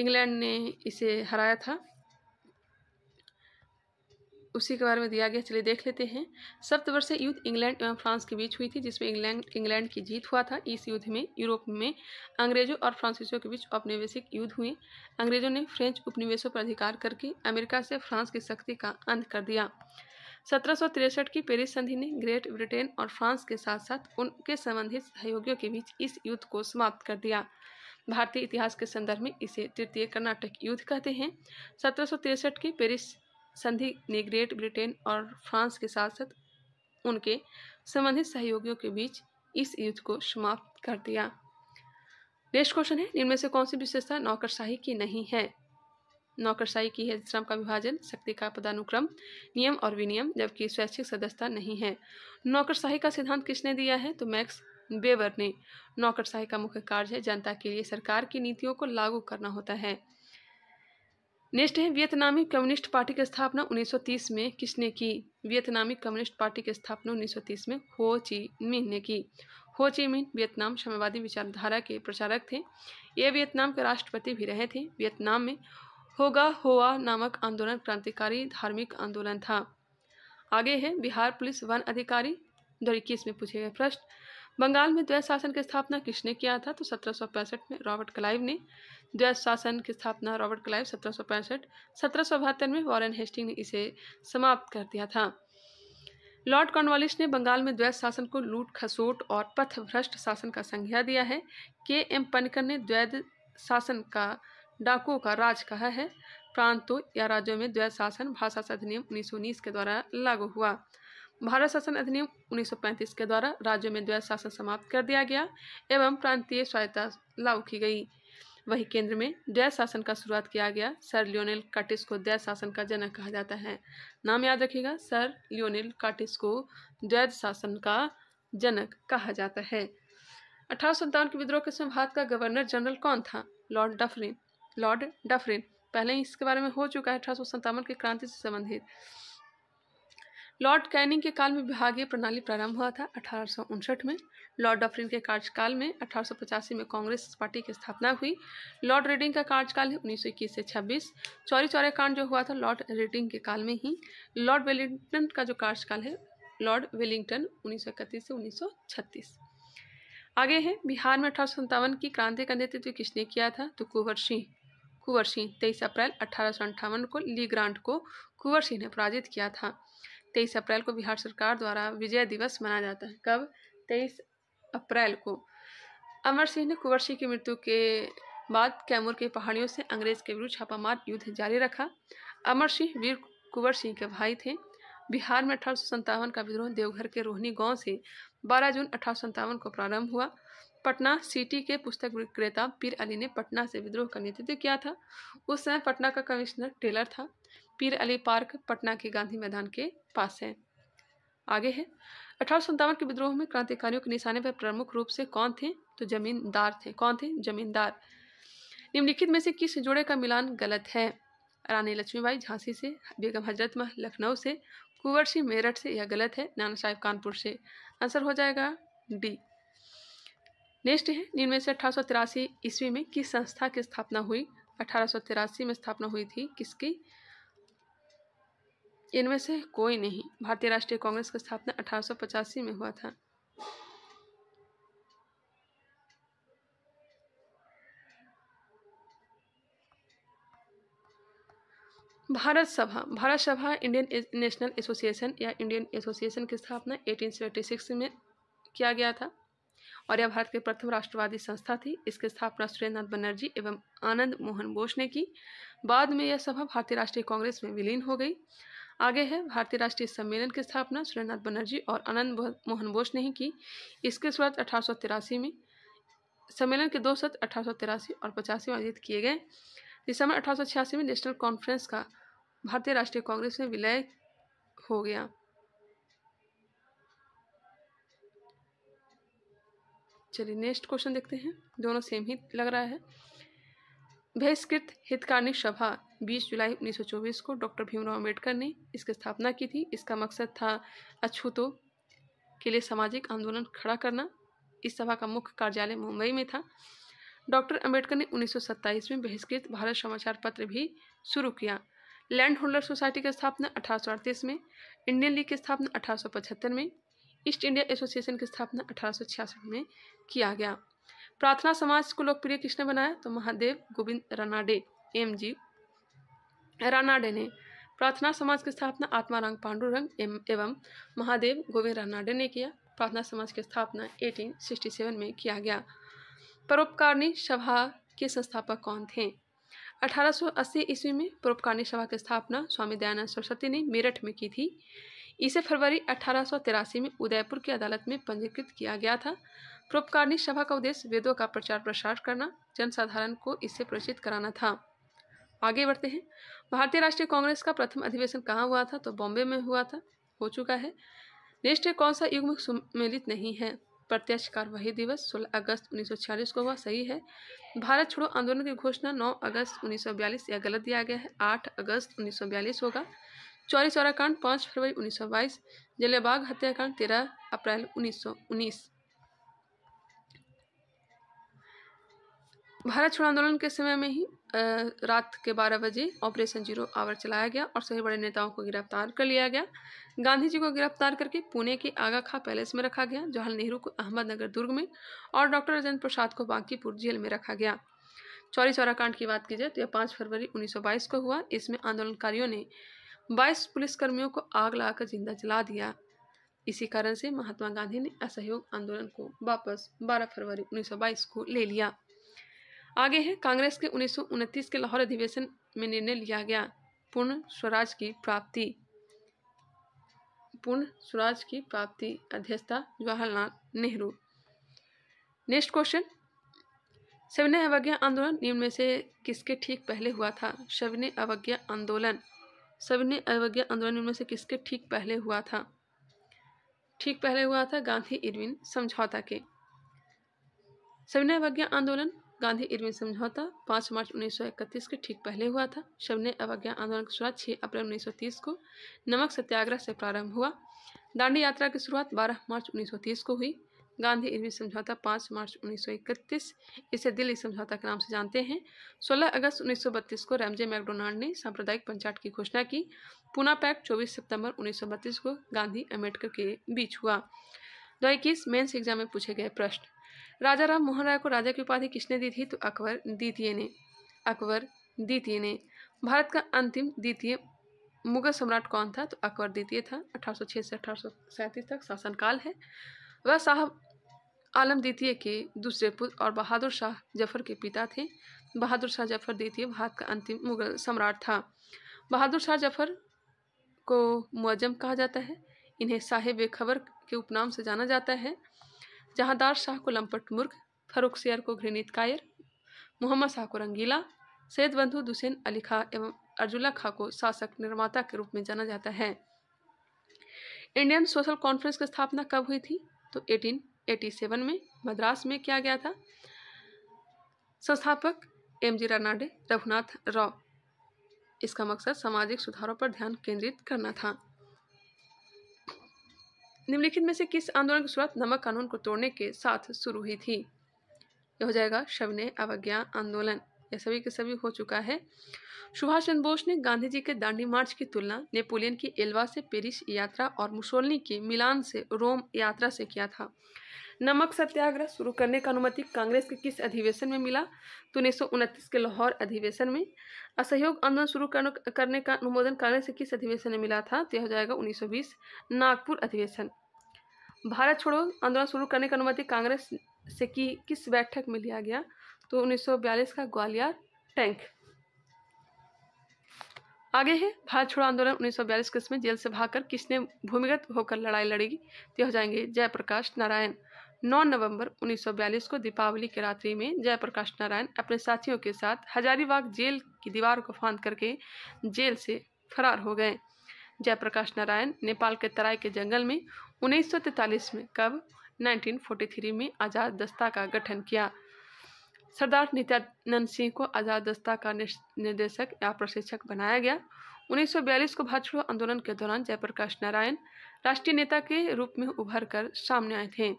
[SPEAKER 1] इंग्लैंड ने इसे हराया था उसी के बारे में दिया गया चलिए देख लेते हैं सप्तवर्षीय युद्ध इंग्लैंड एवं फ्रांस के बीच हुई थी जिसमें इंग्लैंड इंग्लैंड की जीत हुआ था इस युद्ध में यूरोप में अंग्रेजों और फ्रांसीसियों के बीच औपनिवेशिक युद्ध हुए अंग्रेजों ने फ्रेंच उपनिवेशों पर अधिकार करके अमेरिका से फ्रांस की शक्ति का अंत कर दिया सत्रह की पेरिस संधि ने ग्रेट ब्रिटेन और फ्रांस के साथ साथ उनके संबंधित सहयोगियों के बीच इस युद्ध को समाप्त कर दिया भारतीय इतिहास के संदर्भ में इसे तृतीय कर्नाटक युद्ध कहते हैं सत्रह की पेरिस संधि ने ग्रेट ब्रिटेन और फ्रांस के साथ साथ उनके संबंधित सहयोगियों के बीच इस युद्ध को समाप्त कर दिया नेक्स्ट क्वेश्चन है निम्न से कौन सी विशेषता नौकरशाही की नहीं है नौकरशाही की है श्रम का विभाजन शक्ति का पदानुक्रम नियम और विनियम जबकि स्वैच्छिक सदस्यता नहीं है नौकरशाही का सिद्धांत किसने दिया है तो मैक्स बेवर ने नौकरशाही का मुख्य कार्य है जनता के लिए सरकार की नीतियों को लागू करना होता है नेक्स्ट है वियतनामी कम्युनिस्ट पार्टी की स्थापना 1930 में किसने की वियतनामी कम्युनिस्ट पार्टी की स्थापना 1930 में हो ची मिन ने की हो ची मिन वियतनाम साम्यवादी विचारधारा के प्रचारक थे ये वियतनाम के राष्ट्रपति भी रहे थे वियतनाम में होगा होआ नामक आंदोलन क्रांतिकारी धार्मिक आंदोलन था आगे है बिहार पुलिस वन अधिकारी दो में पूछे गए प्रश्न बंगाल में द्वैत शासन की स्थापना किसने किया था तो सत्रह में रॉबर्ट क्लाइव ने द्वैत शासन की स्थापना रॉबर्ट क्लाइव सत्रह सौ में वॉरन हेस्टिंग ने इसे समाप्त कर दिया था लॉर्ड कॉर्नवालिस ने बंगाल में द्वैत शासन को लूट खसोट और पथ भ्रष्ट शासन का संज्ञा दिया है के एम पनकर ने द्वैत शासन का डाकुओं का राज कहा है प्रांतों या राज्यों में द्वैत शासन भाषा अधिनियम उन्नीस के द्वारा लागू हुआ भारत शासन अधिनियम 1935 के द्वारा राज्यों में द्वैत शासन समाप्त कर दिया गया एवं प्रांतीय स्वायत्ता लागू की गई वही केंद्र में द्वैत शासन का शुरुआत किया गया सर लियोनेल काटिस को द्वैत शासन का जनक कहा जाता है नाम याद रखिएगा सर लियोनेल काटिस को द्वैत शासन का जनक कहा जाता है अठारह के विद्रोह के समय भारत का गवर्नर जनरल कौन था लॉर्ड डफरिन लॉर्ड डफरिन पहले ही इसके बारे में हो चुका है अठारह के क्रांति से संबंधित लॉर्ड कैनिंग के काल में विभागीय प्रणाली प्रारंभ हुआ था अठारह में लॉर्ड डफरिन के कार्यकाल में अठारह में कांग्रेस पार्टी की स्थापना हुई लॉर्ड रेडिंग का कार्यकाल है उन्नीस से 26 चौरी चौरे कांड जो हुआ था लॉर्ड रेडिंग के काल में ही लॉर्ड वेलिंगटन का जो कार्यकाल है लॉर्ड वेलिंगटन उन्नीस से उन्नीस आगे है बिहार में अठारह की क्रांति का नेतृत्व किसने किया था तो कुंवर सिंह कुंवर सिंह तेईस अप्रैल अठारह को ली ग्रांट को कुंवर सिंह ने पराजित किया था तेईस अप्रैल को बिहार सरकार द्वारा विजय दिवस मनाया जाता है कब तेईस अप्रैल को अमर सिंह ने कुंवर सिंह की मृत्यु के बाद कैमूर के पहाड़ियों से अंग्रेज के विरुद्ध छापामार युद्ध जारी रखा अमर सिंह वीर कुंवर सिंह के भाई थे बिहार में अठारह का विद्रोह देवघर के रोहनी गांव से 12 जून अठारह को प्रारंभ हुआ पटना सिटी के पुस्तक विक्रेता पीर अली ने पटना से विद्रोह का नेतृत्व किया था उस समय पटना का कमिश्नर टेलर था पीर अली पार्क पटना के गांधी मैदान के पास है आगे है अठारह के विद्रोह में क्रांतिकारियों के निशाने पर प्रमुख रूप से कौन थे तो जमींदार थे कौन थे जमींदार निम्नलिखित में से किस जोड़े का मिलान गलत है रानी लक्ष्मीबाई झांसी से बेगम हजरत मह लखनऊ से कुंवर सिंह मेरठ से यह गलत है नाना साहेब कानपुर से आंसर हो जाएगा डी नेक्स्ट है निम्न में से अठारह ईस्वी में किस संस्था की स्थापना हुई अठारह में स्थापना हुई थी किसकी इनमें से कोई नहीं भारतीय राष्ट्रीय कांग्रेस की स्थापना अठारह में हुआ था Bharat Sabha Bharat Sabha Indian National Association या इंडियन एसोसिएशन की स्थापना 1876 में किया गया था और यह भारत की प्रथम राष्ट्रवादी संस्था थी इसकी स्थापना नाथ बनर्जी एवं आनंद मोहन बोस ने की बाद में यह सभा भारतीय राष्ट्रीय कांग्रेस में विलीन हो गई आगे है भारतीय राष्ट्रीय सम्मेलन की स्थापना सुरेंद्रनाथ बनर्जी और आनंद मोहन बोस ने ही की इसके शुरुआत अठारह में सम्मेलन के दो सत्र अठारह और पचासी में आयोजित किए गए दिसंबर अठारह में नेशनल कॉन्फ्रेंस का भारतीय राष्ट्रीय कांग्रेस में विलय हो गया चलिए नेक्स्ट क्वेश्चन देखते हैं दोनों सेम ही लग रहा है बहिष्कृत हितकारी सभा 20 जुलाई 1924 को डॉक्टर भीमराव अम्बेडकर ने इसकी स्थापना की थी इसका मकसद था अछूतों के लिए सामाजिक आंदोलन खड़ा करना इस सभा का मुख्य कार्यालय मुंबई में था डॉक्टर अम्बेडकर ने उन्नीस में बहिष्कृत भारत समाचार पत्र भी शुरू किया लैंड होल्डर सोसाइटी की स्थापना अठारह में इंडियन लीग की स्थापना अठारह में ईस्ट इंडिया एसोसिएशन की स्थापना अठारह में किया गया प्रार्थना समाज को लोकप्रिय किसने बनाया तो महादेव गोविंद रानाडे एम जी रानाडे ने प्रार्थना समाज की स्थापना आत्मारंग पांडुरंग एवं महादेव गोविंद रानाडे ने किया प्रार्थना समाज की स्थापना 1867 में किया गया परोपकारिणी सभा के संस्थापक कौन थे 1880 ईस्वी में परोपकारिणी सभा की स्थापना स्वामी दयानंद सरस्वती ने मेरठ में की थी इसे फरवरी अठारह में उदयपुर की अदालत में पंजीकृत किया गया था प्रोपकारिणी सभा का उद्देश्य वेदों का प्रचार प्रसार करना जनसाधारण को इससे परिचित कराना था आगे बढ़ते हैं भारतीय राष्ट्रीय कांग्रेस का प्रथम अधिवेशन कहाँ हुआ था तो बॉम्बे में हुआ था हो चुका है राष्ट्रीय कौन सा युग में सम्मिलित नहीं है प्रत्यक्ष कार्यवाही दिवस 16 अगस्त 1946 को हुआ सही है भारत छोड़ो आंदोलन की घोषणा 9 अगस्त 1942 या गलत दिया गया है 8 अगस्त 1942 होगा चौरी चौरा कांड पाँच फरवरी 1922 जलियाबाग हत्याकांड 13 अप्रैल 1919 भारत छोड़ आंदोलन के समय में ही रात के 12 बजे ऑपरेशन जीरो आवर चलाया गया और सभी बड़े नेताओं को गिरफ्तार कर लिया गया गांधी जी को गिरफ्तार करके पुणे के आगा खा पैलेस में रखा गया जवाहरलाल नेहरू को अहमदनगर दुर्ग में और डॉक्टर राजेंद्र प्रसाद को बांकीपुर जेल में रखा गया चौरी चौरा कांड की बात की जाए तो यह पाँच फरवरी उन्नीस को हुआ इसमें आंदोलनकारियों ने बाईस पुलिसकर्मियों को आग लगाकर जिंदा जला दिया इसी कारण से महात्मा गांधी ने असहयोग आंदोलन को वापस बारह फरवरी उन्नीस को ले लिया आगे है कांग्रेस के उन्नीस के लाहौर अधिवेशन में निर्णय लिया गया पूर्ण स्वराज की प्राप्ति पूर्ण स्वराज की प्राप्ति अध्यक्षता जवाहरलाल नेहरू नेक्स्ट क्वेश्चन सविनय अवज्ञा आंदोलन निम्न में से किसके ठीक पहले हुआ था सविनय अवज्ञा आंदोलन सविनय अवज्ञा आंदोलन निम्न में से किसके ठीक पहले हुआ था ठीक पहले हुआ था गांधी इरविन समझौता के सविनय अवज्ञा आंदोलन गांधी इरविन समझौता 5 मार्च 1931 के ठीक पहले हुआ था सबने अवज्ञा आंदोलन की शुरुआत 6 अप्रैल 1930 को नमक सत्याग्रह से प्रारंभ हुआ दांडी यात्रा की शुरुआत 12 मार्च 1930 को हुई गांधी इरविन समझौता 5 मार्च 1931 इसे दिल्ली समझौता के नाम से जानते हैं 16 अगस्त 1932 को रैमजे मैकडोनाल्ड ने सांप्रदायिक पंचायत की घोषणा की पुना पैक चौबीस सितंबर उन्नीस को गांधी अम्बेडकर के बीच हुआ दो इक्कीस मेन्स एग्जाम में पूछे गए प्रश्न राजा राम मोहन राय को राजा की उपाधि किसने दी थी तो अकबर द्वितीय ने अकबर द्वितीय ने भारत का अंतिम द्वितीय मुगल सम्राट कौन था तो अकबर द्वितीय था 1806 से अठारह तक शासनकाल है वह साहब आलम द्वितीय के दूसरे पुत्र और बहादुर शाह जफर के पिता थे बहादुर शाह जफर द्वितीय भारत का अंतिम मुगल सम्राट था बहादुर शाह जफर को मुअज्जम कहा जाता है इन्हें साहेब खबर के उपनाम से जाना जाता है जहादार शाह को लंपट मुर्ग फरूख सियर को घृणित कायर मोहम्मद शाह को रंगीला सैद बंधु दुसैन अली खा एवं अर्जुला खा को शासक निर्माता के रूप में जाना जाता है इंडियन सोशल कॉन्फ्रेंस की स्थापना कब हुई थी तो 1887 में मद्रास में किया गया था संस्थापक एम जी रानाडे रघुनाथ राव इसका मकसद सामाजिक सुधारों पर ध्यान केंद्रित करना था निम्नलिखित में से किस आंदोलन की शुरुआत नमक कानून को तोड़ने के साथ शुरू हुई थी यह हो जाएगा सविनय अवज्ञा आंदोलन यह सभी के सभी हो चुका है सुभाष चंद्र बोस ने गांधी जी के दांडी मार्च की तुलना नेपोलियन की एल्वा से पेरिस यात्रा और मुसोलनी की मिलान से रोम यात्रा से किया था नमक सत्याग्रह शुरू करने का अनुमति कांग्रेस के किस अधिवेशन में मिला तो उन्नीस के लाहौर अधिवेशन में असहयोग आंदोलन शुरू करने का अनुमोदन कांग्रेस के किस अधिवेशन में मिला था तो यह हो जाएगा 1920 नागपुर अधिवेशन भारत छोड़ो आंदोलन शुरू करने की अनुमति कांग्रेस से की किस बैठक में लिया गया तो 1942 का ग्वालियर टैंक आगे है भारत छोड़ो आंदोलन 1942 सौ में जेल से भागकर किसने भूमिगत होकर लड़ाई लड़ेगी तो हो जाएंगे जयप्रकाश नारायण 9 नवंबर 1942 को दीपावली की रात्रि में जयप्रकाश नारायण अपने साथियों के साथ हजारीबाग जेल की दीवार को फांद करके जेल से फरार हो गए जयप्रकाश नारायण नेपाल के तराई के जंगल में 1943 में कब 1943 में आज़ाद दस्ता का गठन किया सरदार नित्यानंद सिंह को आज़ाद दस्ता का निर्देशक या प्रशिक्षक बनाया गया 1942 को भाजपा आंदोलन के दौरान जयप्रकाश नारायण राष्ट्रीय नेता के रूप में उभर कर सामने आए थे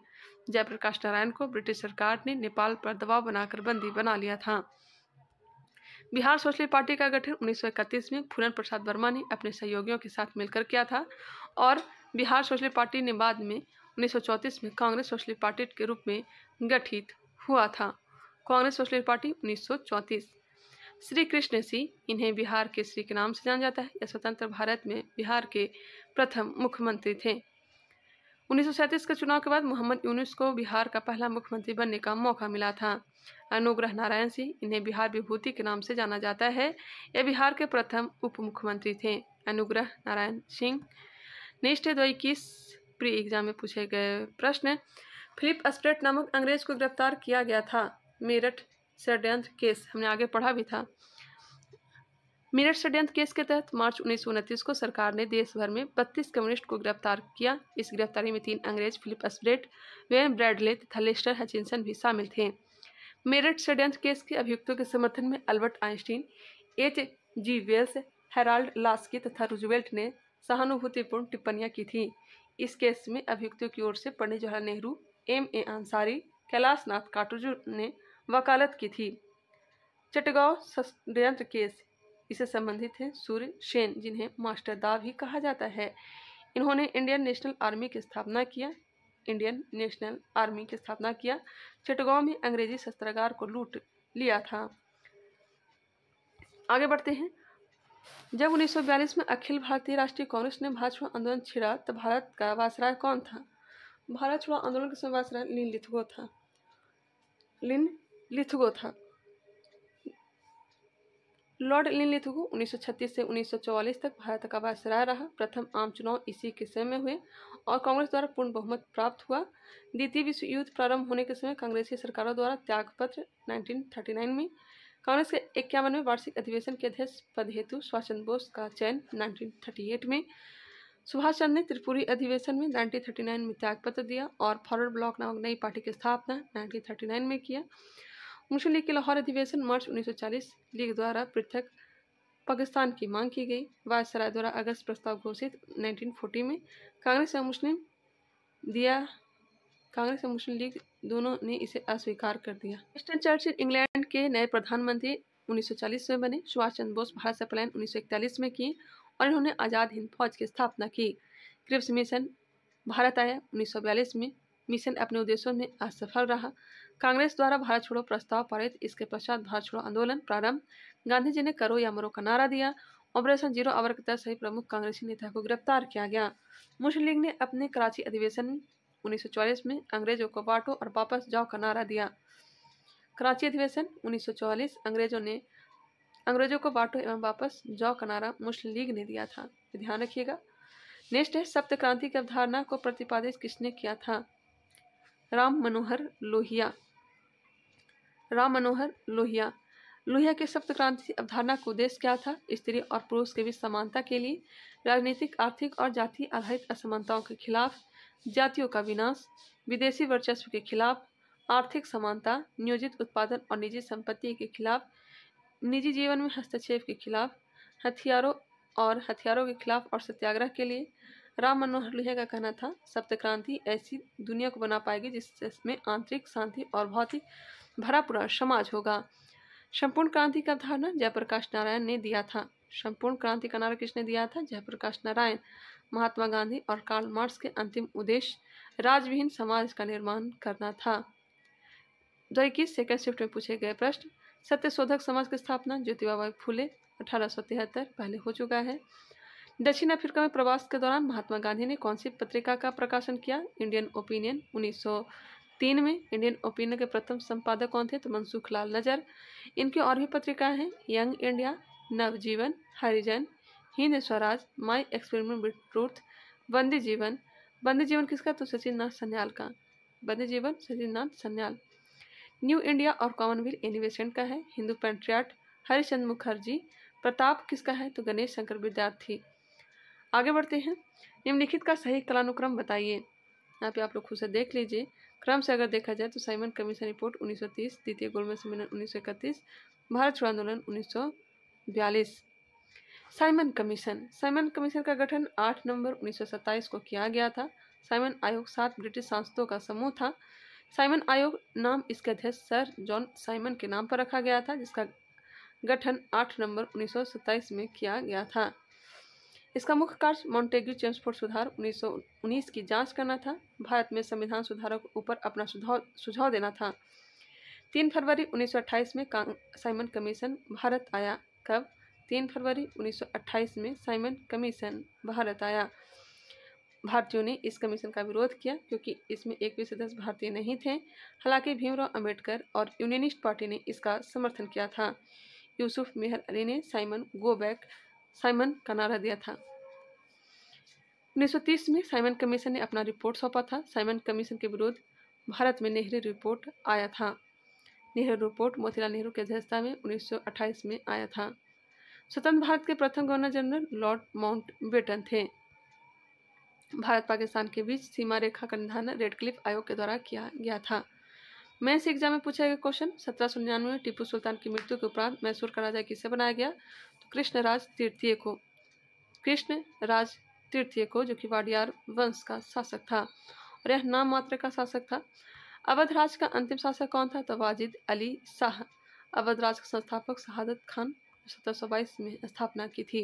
[SPEAKER 1] जयप्रकाश नारायण को ब्रिटिश सरकार ने नेपाल पर दबाव बनाकर बंदी बना लिया था बिहार सोशलिस्ट पार्टी का गठन 1931 में फूलन प्रसाद वर्मा ने अपने सहयोगियों के साथ मिलकर किया था और बिहार सोशलिस्ट पार्टी ने बाद में 1934 में कांग्रेस सोशलिस्ट पार्टी के रूप में गठित हुआ था Congress Socialist Party 1934 Shri Krishna Singh इन्हें बिहार के श्री के नाम से जाना जाता है यह स्वतंत्र भारत में बिहार के प्रथम मुख्यमंत्री थे उन्नीस के चुनाव के बाद मोहम्मद यूनुस को बिहार का पहला मुख्यमंत्री बनने का मौका मिला था अनुग्रह नारायण सिंह इन्हें बिहार विभूति के नाम से जाना जाता है यह बिहार के प्रथम उप मुख्यमंत्री थे अनुग्रह नारायण सिंह नेक्स्ट है दो इक्कीस प्री एग्जाम में पूछे गए प्रश्न फिलिप अस्प्रेट नामक अंग्रेज को गिरफ्तार किया गया था मेरठ षड्यंत्र केस हमने आगे पढ़ा भी था मेरठ षड्यंत्र केस के तहत मार्च उन्नीस को सरकार ने देश भर में 32 कम्युनिस्ट को गिरफ्तार किया इस गिरफ्तारी में तीन अंग्रेज फिलिप अस्प्रेट वेन ब्रैडले तथा लेस्टर हचिनसन भी शामिल थे मेरठ षड्यंत्र केस के अभियुक्तों के समर्थन में Albert Einstein H G Wells Harold Laski तथा रुजवेल्ट ने सहानुभूतिपूर्ण टिप्पणियां की थी इस केस में अभियुक्तों की ओर से पंडित जवाहरलाल नेहरू एम ए अंसारी कैलाश नाथ काटुजू ने वकालत की थी चटगांव षडयंत्र केस इसे संबंधित हैं सूर्य सेन जिन्हें मास्टर दा भी कहा जाता है इन्होंने इंडियन नेशनल आर्मी की स्थापना किया इंडियन नेशनल आर्मी की स्थापना किया चटगांव में अंग्रेजी शस्त्रागार को लूट लिया था आगे बढ़ते हैं जब 1942 में अखिल भारतीय राष्ट्रीय कांग्रेस ने भाजपा आंदोलन छिड़ा तो भारत का वासराय कौन था भारत छोड़ो आंदोलन का समय वासराय लिन लिथुगो था लिन लिथुगो था लॉर्ड लिन लिथुगो उन्नीस से 1944 तक भारत का वायसराय रहा प्रथम आम चुनाव इसी के समय में हुए और कांग्रेस द्वारा पूर्ण बहुमत प्राप्त हुआ द्वितीय विश्व युद्ध प्रारंभ होने के समय कांग्रेसी सरकारों द्वारा त्यागपत्र 1939 में कांग्रेस के इक्यावनवें वार्षिक अधिवेशन के अध्यक्ष पद हेतु सुभाष चंद्र बोस का चयन 1938 में सुभाष चंद्र ने त्रिपुरी अधिवेशन में 1939 में त्यागपत्र दिया और फॉरवर्ड ब्लॉक नामक नई पार्टी की स्थापना 1939 में किया मुस्लिम लीग के लाहौर अधिवेशन मार्च 1940 लीग द्वारा पृथक पाकिस्तान की मांग की गई वायसराय द्वारा अगस्त प्रस्ताव घोषित नाइनटीन में कांग्रेस और मुस्लिम दिया कांग्रेस और मुस्लिम लीग दोनों ने इसे अस्वीकार कर दिया विंस्टन चर्चिल इंग्लैंड के नए प्रधानमंत्री 1940 में बने सुभाष चंद्र बोस भारत से पलायन 1941 में किए और इन्होंने आज़ाद हिंद फौज की स्थापना की क्रिप्स मिशन भारत आया 1942 में मिशन अपने उद्देश्यों में असफल रहा कांग्रेस द्वारा भारत छोड़ो प्रस्ताव पारित इसके पश्चात भारत छोड़ो आंदोलन प्रारंभ गांधी जी ने करो या मरो का नारा दिया ऑपरेशन जीरो आवर के तहत सभी प्रमुख कांग्रेसी नेता को गिरफ्तार किया गया मुस्लिम लीग ने अपने कराची अधिवेशन 1944 में अंग्रेजों को बांटो और वापस जाओ का नारा दिया कराची अधिवेशन 1944 अंग्रेजों ने अंग्रेजों को बांटो एवं वापस जाओ का नारा मुस्लिम लीग ने दिया था ध्यान रखिएगा नेक्स्ट है सप्त क्रांति की अवधारणा को प्रतिपादित किसने किया था राम मनोहर लोहिया राम मनोहर लोहिया लोहिया के सप्त क्रांति अवधारणा का उद्देश्य क्या था स्त्री और पुरुष के बीच समानता के लिए राजनीतिक आर्थिक और जाति आधारित असमानताओं के खिलाफ जातियों का विनाश विदेशी वर्चस्व के खिलाफ आर्थिक समानता नियोजित उत्पादन और निजी संपत्ति के खिलाफ निजी जीवन में हस्तक्षेप के खिलाफ हथियारों और हथियारों के खिलाफ और सत्याग्रह के लिए राम मनोहर लोहिया का कहना था सप्त क्रांति ऐसी दुनिया को बना पाएगी जिसमें आंतरिक शांति और भौतिक भरा पूरा समाज होगा संपूर्ण क्रांति का धारणा जयप्रकाश नारायण ने दिया था संपूर्ण क्रांति का नारा किसने दिया था जयप्रकाश नारायण महात्मा गांधी और कार्ल मार्क्स के अंतिम उद्देश्य राजविहीन समाज का निर्माण करना था जो इक्कीस सेकेंड शिफ्ट में पूछे गए प्रश्न सत्य शोधक समाज की स्थापना ज्योतिबाबाई फूले अठारह पहले हो चुका है दक्षिण अफ्रीका में प्रवास के दौरान महात्मा गांधी ने कौन सी पत्रिका का प्रकाशन किया इंडियन ओपिनियन 1903 में इंडियन ओपिनियन के प्रथम संपादक कौन थे तो मनसुख लाल नजर इनकी और भी पत्रिकाएं हैं Young India Navjivan Harijan Hind Swaraj My Experiment with Truth Bandi Jeevan बंदी जीवन किसका तो सचिन नाथ सन्याल का बंदी जीवन सचिन नाथ सन्याल न्यू इंडिया और कॉमनवेल्थ एनिवेशन का है हिंदू पेंट्रियाट हरिचंद मुखर्जी प्रताप किसका है तो गणेश शंकर विद्यार्थी आगे बढ़ते हैं निम्नलिखित का सही कलानुक्रम बताइए यहाँ पे आप लोग खुद से देख लीजिए क्रम से अगर देखा जाए तो साइमन कमीशन रिपोर्ट 1930 द्वितीय गोलमेज सम्मेलन 1931 भारत छोड़ो आंदोलन 1942 साइमन कमीशन साइमन कमीशन का गठन 8 नवंबर 1927 को किया गया था साइमन आयोग सात ब्रिटिश सांसदों का समूह था साइमन आयोग नाम इसके अध्यक्ष सर जॉन साइमन के नाम पर रखा गया था जिसका गठन 8 नवंबर 1927 में किया गया था इसका मुख्य कार्य मॉन्टेग्री चेम्सफोर्ड सुधार 1919 की जांच करना था भारत में संविधान सुधारों के ऊपर अपना सुझाव सुझाव देना था तीन फरवरी उन्नीस में साइमन कमीशन भारत आया कब तीन फरवरी 1928 में साइमन कमीशन भारत आया भारतीयों ने इस कमीशन का विरोध किया क्योंकि इसमें एक भी सदस्य भारतीय नहीं थे हालांकि भीमराव अंबेडकर और यूनियनिस्ट पार्टी ने इसका समर्थन किया था यूसुफ मेहर अली ने साइमन गो बैक साइमन का नारा दिया था 1930 में साइमन कमीशन ने अपना रिपोर्ट सौंपा था साइमन कमीशन के विरोध भारत में नेहरू रिपोर्ट आया था नेहरू रिपोर्ट मोतीलाल नेहरू की अध्यक्षता में उन्नीस में आया था स्वतंत्र भारत के प्रथम governor general Lord Mountbatten थे भारत पाकिस्तान के बीच सीमा रेखा का निर्धारण रेड क्लिफ आयोग के द्वारा किया गया था मेन्स एग्जाम में पूछा गया क्वेश्चन सत्रह सौ निन्यानवे में टीपू सुल्तान की मृत्यु के उपरांत मैसूर का राजा किसे बनाया गया तो कृष्णराज तृतीय को कृष्ण राज तृतीय को जो कि वाडियार वंश का शासक था और यह नाम मात्र का शासक था अवध राज का अंतिम शासक कौन था तो वाजिद अली शाह अवध राज का संस्थापक शहादत खान सत्रह में स्थापना की थी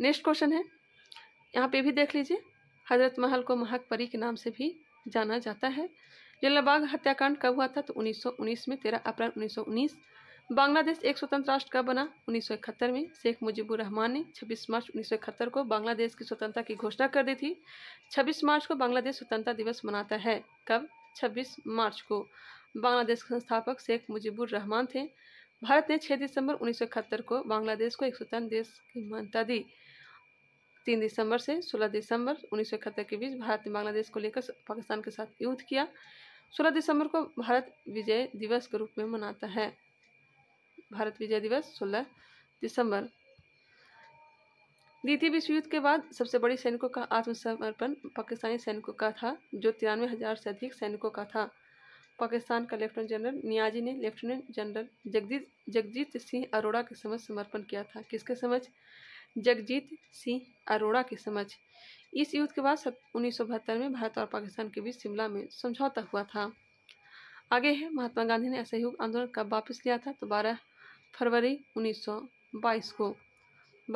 [SPEAKER 1] नेक्स्ट क्वेश्चन है यहाँ पे भी देख लीजिए हजरत महल को महक परी के नाम से भी जाना जाता है जलाबाग हत्याकांड कब हुआ था तो 1919 में 13 अप्रैल 1919 बांग्लादेश एक स्वतंत्र राष्ट्र कब बना उन्नीस में शेख मुजीबुर रहमान ने 26 मार्च उन्नीस को बांग्लादेश की स्वतंत्रता की घोषणा कर दी थी 26 मार्च को बांग्लादेश स्वतंत्रता दिवस मनाता है कब 26 मार्च को बांग्लादेश के संस्थापक शेख मुजीबुर रहमान थे भारत ने 6 दिसंबर उन्नीस को बांग्लादेश को एक स्वतंत्र देश की मान्यता दी तीन दिसंबर से 16 दिसंबर उन्नीस के बीच भारत ने बांग्लादेश को लेकर पाकिस्तान के साथ युद्ध किया 16 दिसंबर को भारत विजय दिवस के रूप में मनाता है भारत विजय दिवस 16 दिसंबर द्वितीय विश्व युद्ध के बाद सबसे बड़ी सैनिकों का आत्मसमर्पण पाकिस्तानी सैनिकों का था जो तिरानवे हजार से अधिक सैनिकों का था पाकिस्तान का लेफ्टिनेंट जनरल नियाजी ने लेफ्टिनेंट जनरल जगजीत जगजीत सिंह अरोड़ा के समझ समर्पण किया था किसके समझ जगजीत सिंह अरोड़ा की समझ इस युद्ध के बाद उन्नीस में भारत और पाकिस्तान के बीच शिमला में समझौता हुआ था आगे है महात्मा गांधी ने असहयोग आंदोलन कब वापस लिया था तो 12 फरवरी 1922 को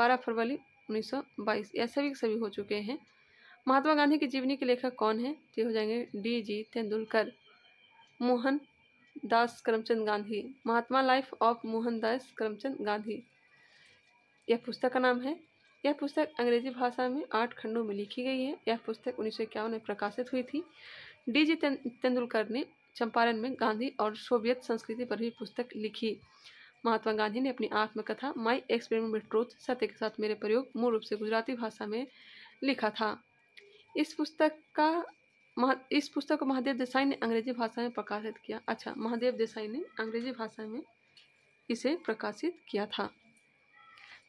[SPEAKER 1] 12 फरवरी 1922 ऐसे भी सभी हो चुके हैं महात्मा गांधी की जीवनी के लेखक कौन है तो हो जाएंगे D G Tendulkar Mohan Das Karamchand Gandhi Mahatma Life of Mohandas Karamchand Gandhi यह पुस्तक का नाम है यह पुस्तक अंग्रेजी भाषा में आठ खंडों में लिखी गई है यह पुस्तक उन्नीस में प्रकाशित हुई थी डी जी तेंदुलकर ने चंपारण में गांधी और सोवियत संस्कृति पर भी पुस्तक लिखी महात्मा गांधी ने अपनी आत्मकथा माई एक्सपेरिमेंट विथ ट्रूथ सत्य के साथ मेरे प्रयोग मूल रूप से गुजराती भाषा में लिखा था इस पुस्तक का इस पुस्तक को महादेव देसाई ने अंग्रेजी भाषा में प्रकाशित किया अच्छा महादेव देसाई ने अंग्रेजी भाषा में इसे प्रकाशित किया था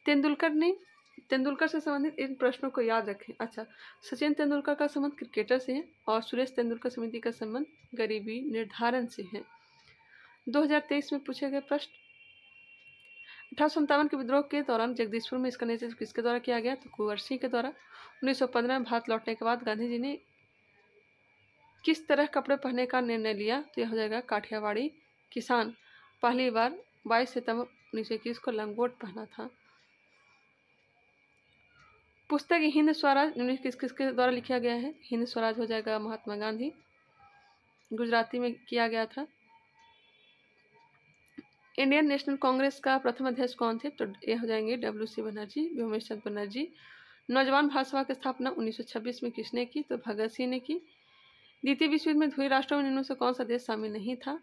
[SPEAKER 1] तेंदुलकर ने तेंदुलकर से संबंधित इन प्रश्नों को याद रखें अच्छा सचिन तेंदुलकर का संबंध क्रिकेटर से है और सुरेश तेंदुलकर समिति का संबंध गरीबी निर्धारण से है 2023 में पूछे गए प्रश्न अठारह के विद्रोह के दौरान जगदीशपुर में इसका नेतृत्व किसके द्वारा किया गया तो कुंवर सिंह के द्वारा 1915 में भारत लौटने के बाद गांधी जी ने किस तरह कपड़े पहनने का निर्णय लिया तो यह हो जाएगा काठियावाड़ी किसान पहली बार 22 सितंबर उन्नीस सौ इक्कीस को लंगोट पहना था पुस्तक हिंद स्वराज उन्नीस किस द्वारा लिखा गया है हिंद स्वराज हो जाएगा महात्मा गांधी गुजराती में किया गया था इंडियन नेशनल कांग्रेस का प्रथम अध्यक्ष कौन थे तो यह हो जाएंगे डब्ल्यू सी बनर्जी भूमेश चंद्र बनर्जी नौजवान भाजपा की स्थापना 1926 में किसने की तो भगत सिंह ने की द्वितीय विश्व युद्ध में हुए राष्ट्रों में निम्न से कौन सा देश शामिल नहीं था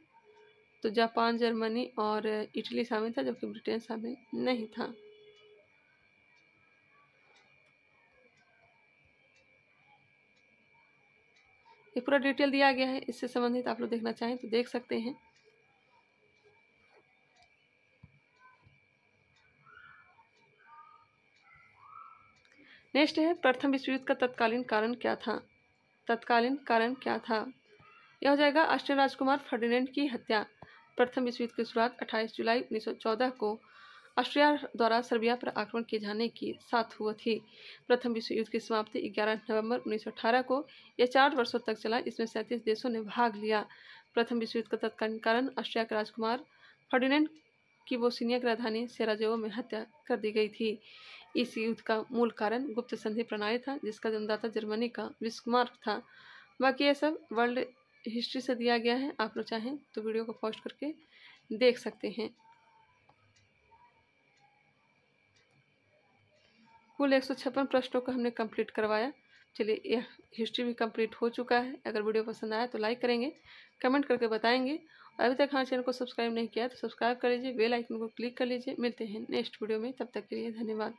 [SPEAKER 1] तो जापान जर्मनी और इटली शामिल था जबकि ब्रिटेन शामिल नहीं था ये पूरा डिटेल दिया गया है इससे संबंधित आप लोग देखना चाहें तो देख सकते हैं नेक्स्ट है प्रथम विश्व युद्ध का तत्कालीन कारण क्या था तत्कालीन कारण क्या था यह हो जाएगा आश्चर्य राजकुमार फर्डिनेंड की हत्या प्रथम विश्व युद्ध की शुरुआत 28 जुलाई 1914 को ऑस्ट्रिया द्वारा सर्बिया पर आक्रमण किए जाने के साथ हुआ थी प्रथम विश्व युद्ध की समाप्ति 11 नवंबर 1918 को यह चार वर्षों तक चला इसमें सैंतीस देशों ने भाग लिया प्रथम विश्व युद्ध का तत्कालीन कारण ऑस्ट्रिया के राजकुमार फर्डिनेंड की वो सीनियर की राजधानी सेराजेवो में हत्या कर दी गई थी इस युद्ध का मूल कारण गुप्त संधि प्रणाली था जिसका जन्मदाता जर्मनी का विस्मार्क था बाकी ये सब वर्ल्ड हिस्ट्री से दिया गया है आप लोग चाहें तो वीडियो को पोस्ट करके देख सकते हैं कुल एक सौ छप्पन प्रश्नों को हमने कंप्लीट करवाया चलिए यह हिस्ट्री भी कंप्लीट हो चुका है अगर वीडियो पसंद आया तो लाइक करेंगे कमेंट करके बताएंगे अभी तक हमारे चैनल को सब्सक्राइब नहीं किया तो सब्सक्राइब कर लीजिए बेल आइकन को क्लिक कर लीजिए मिलते हैं नेक्स्ट वीडियो में तब तक के लिए धन्यवाद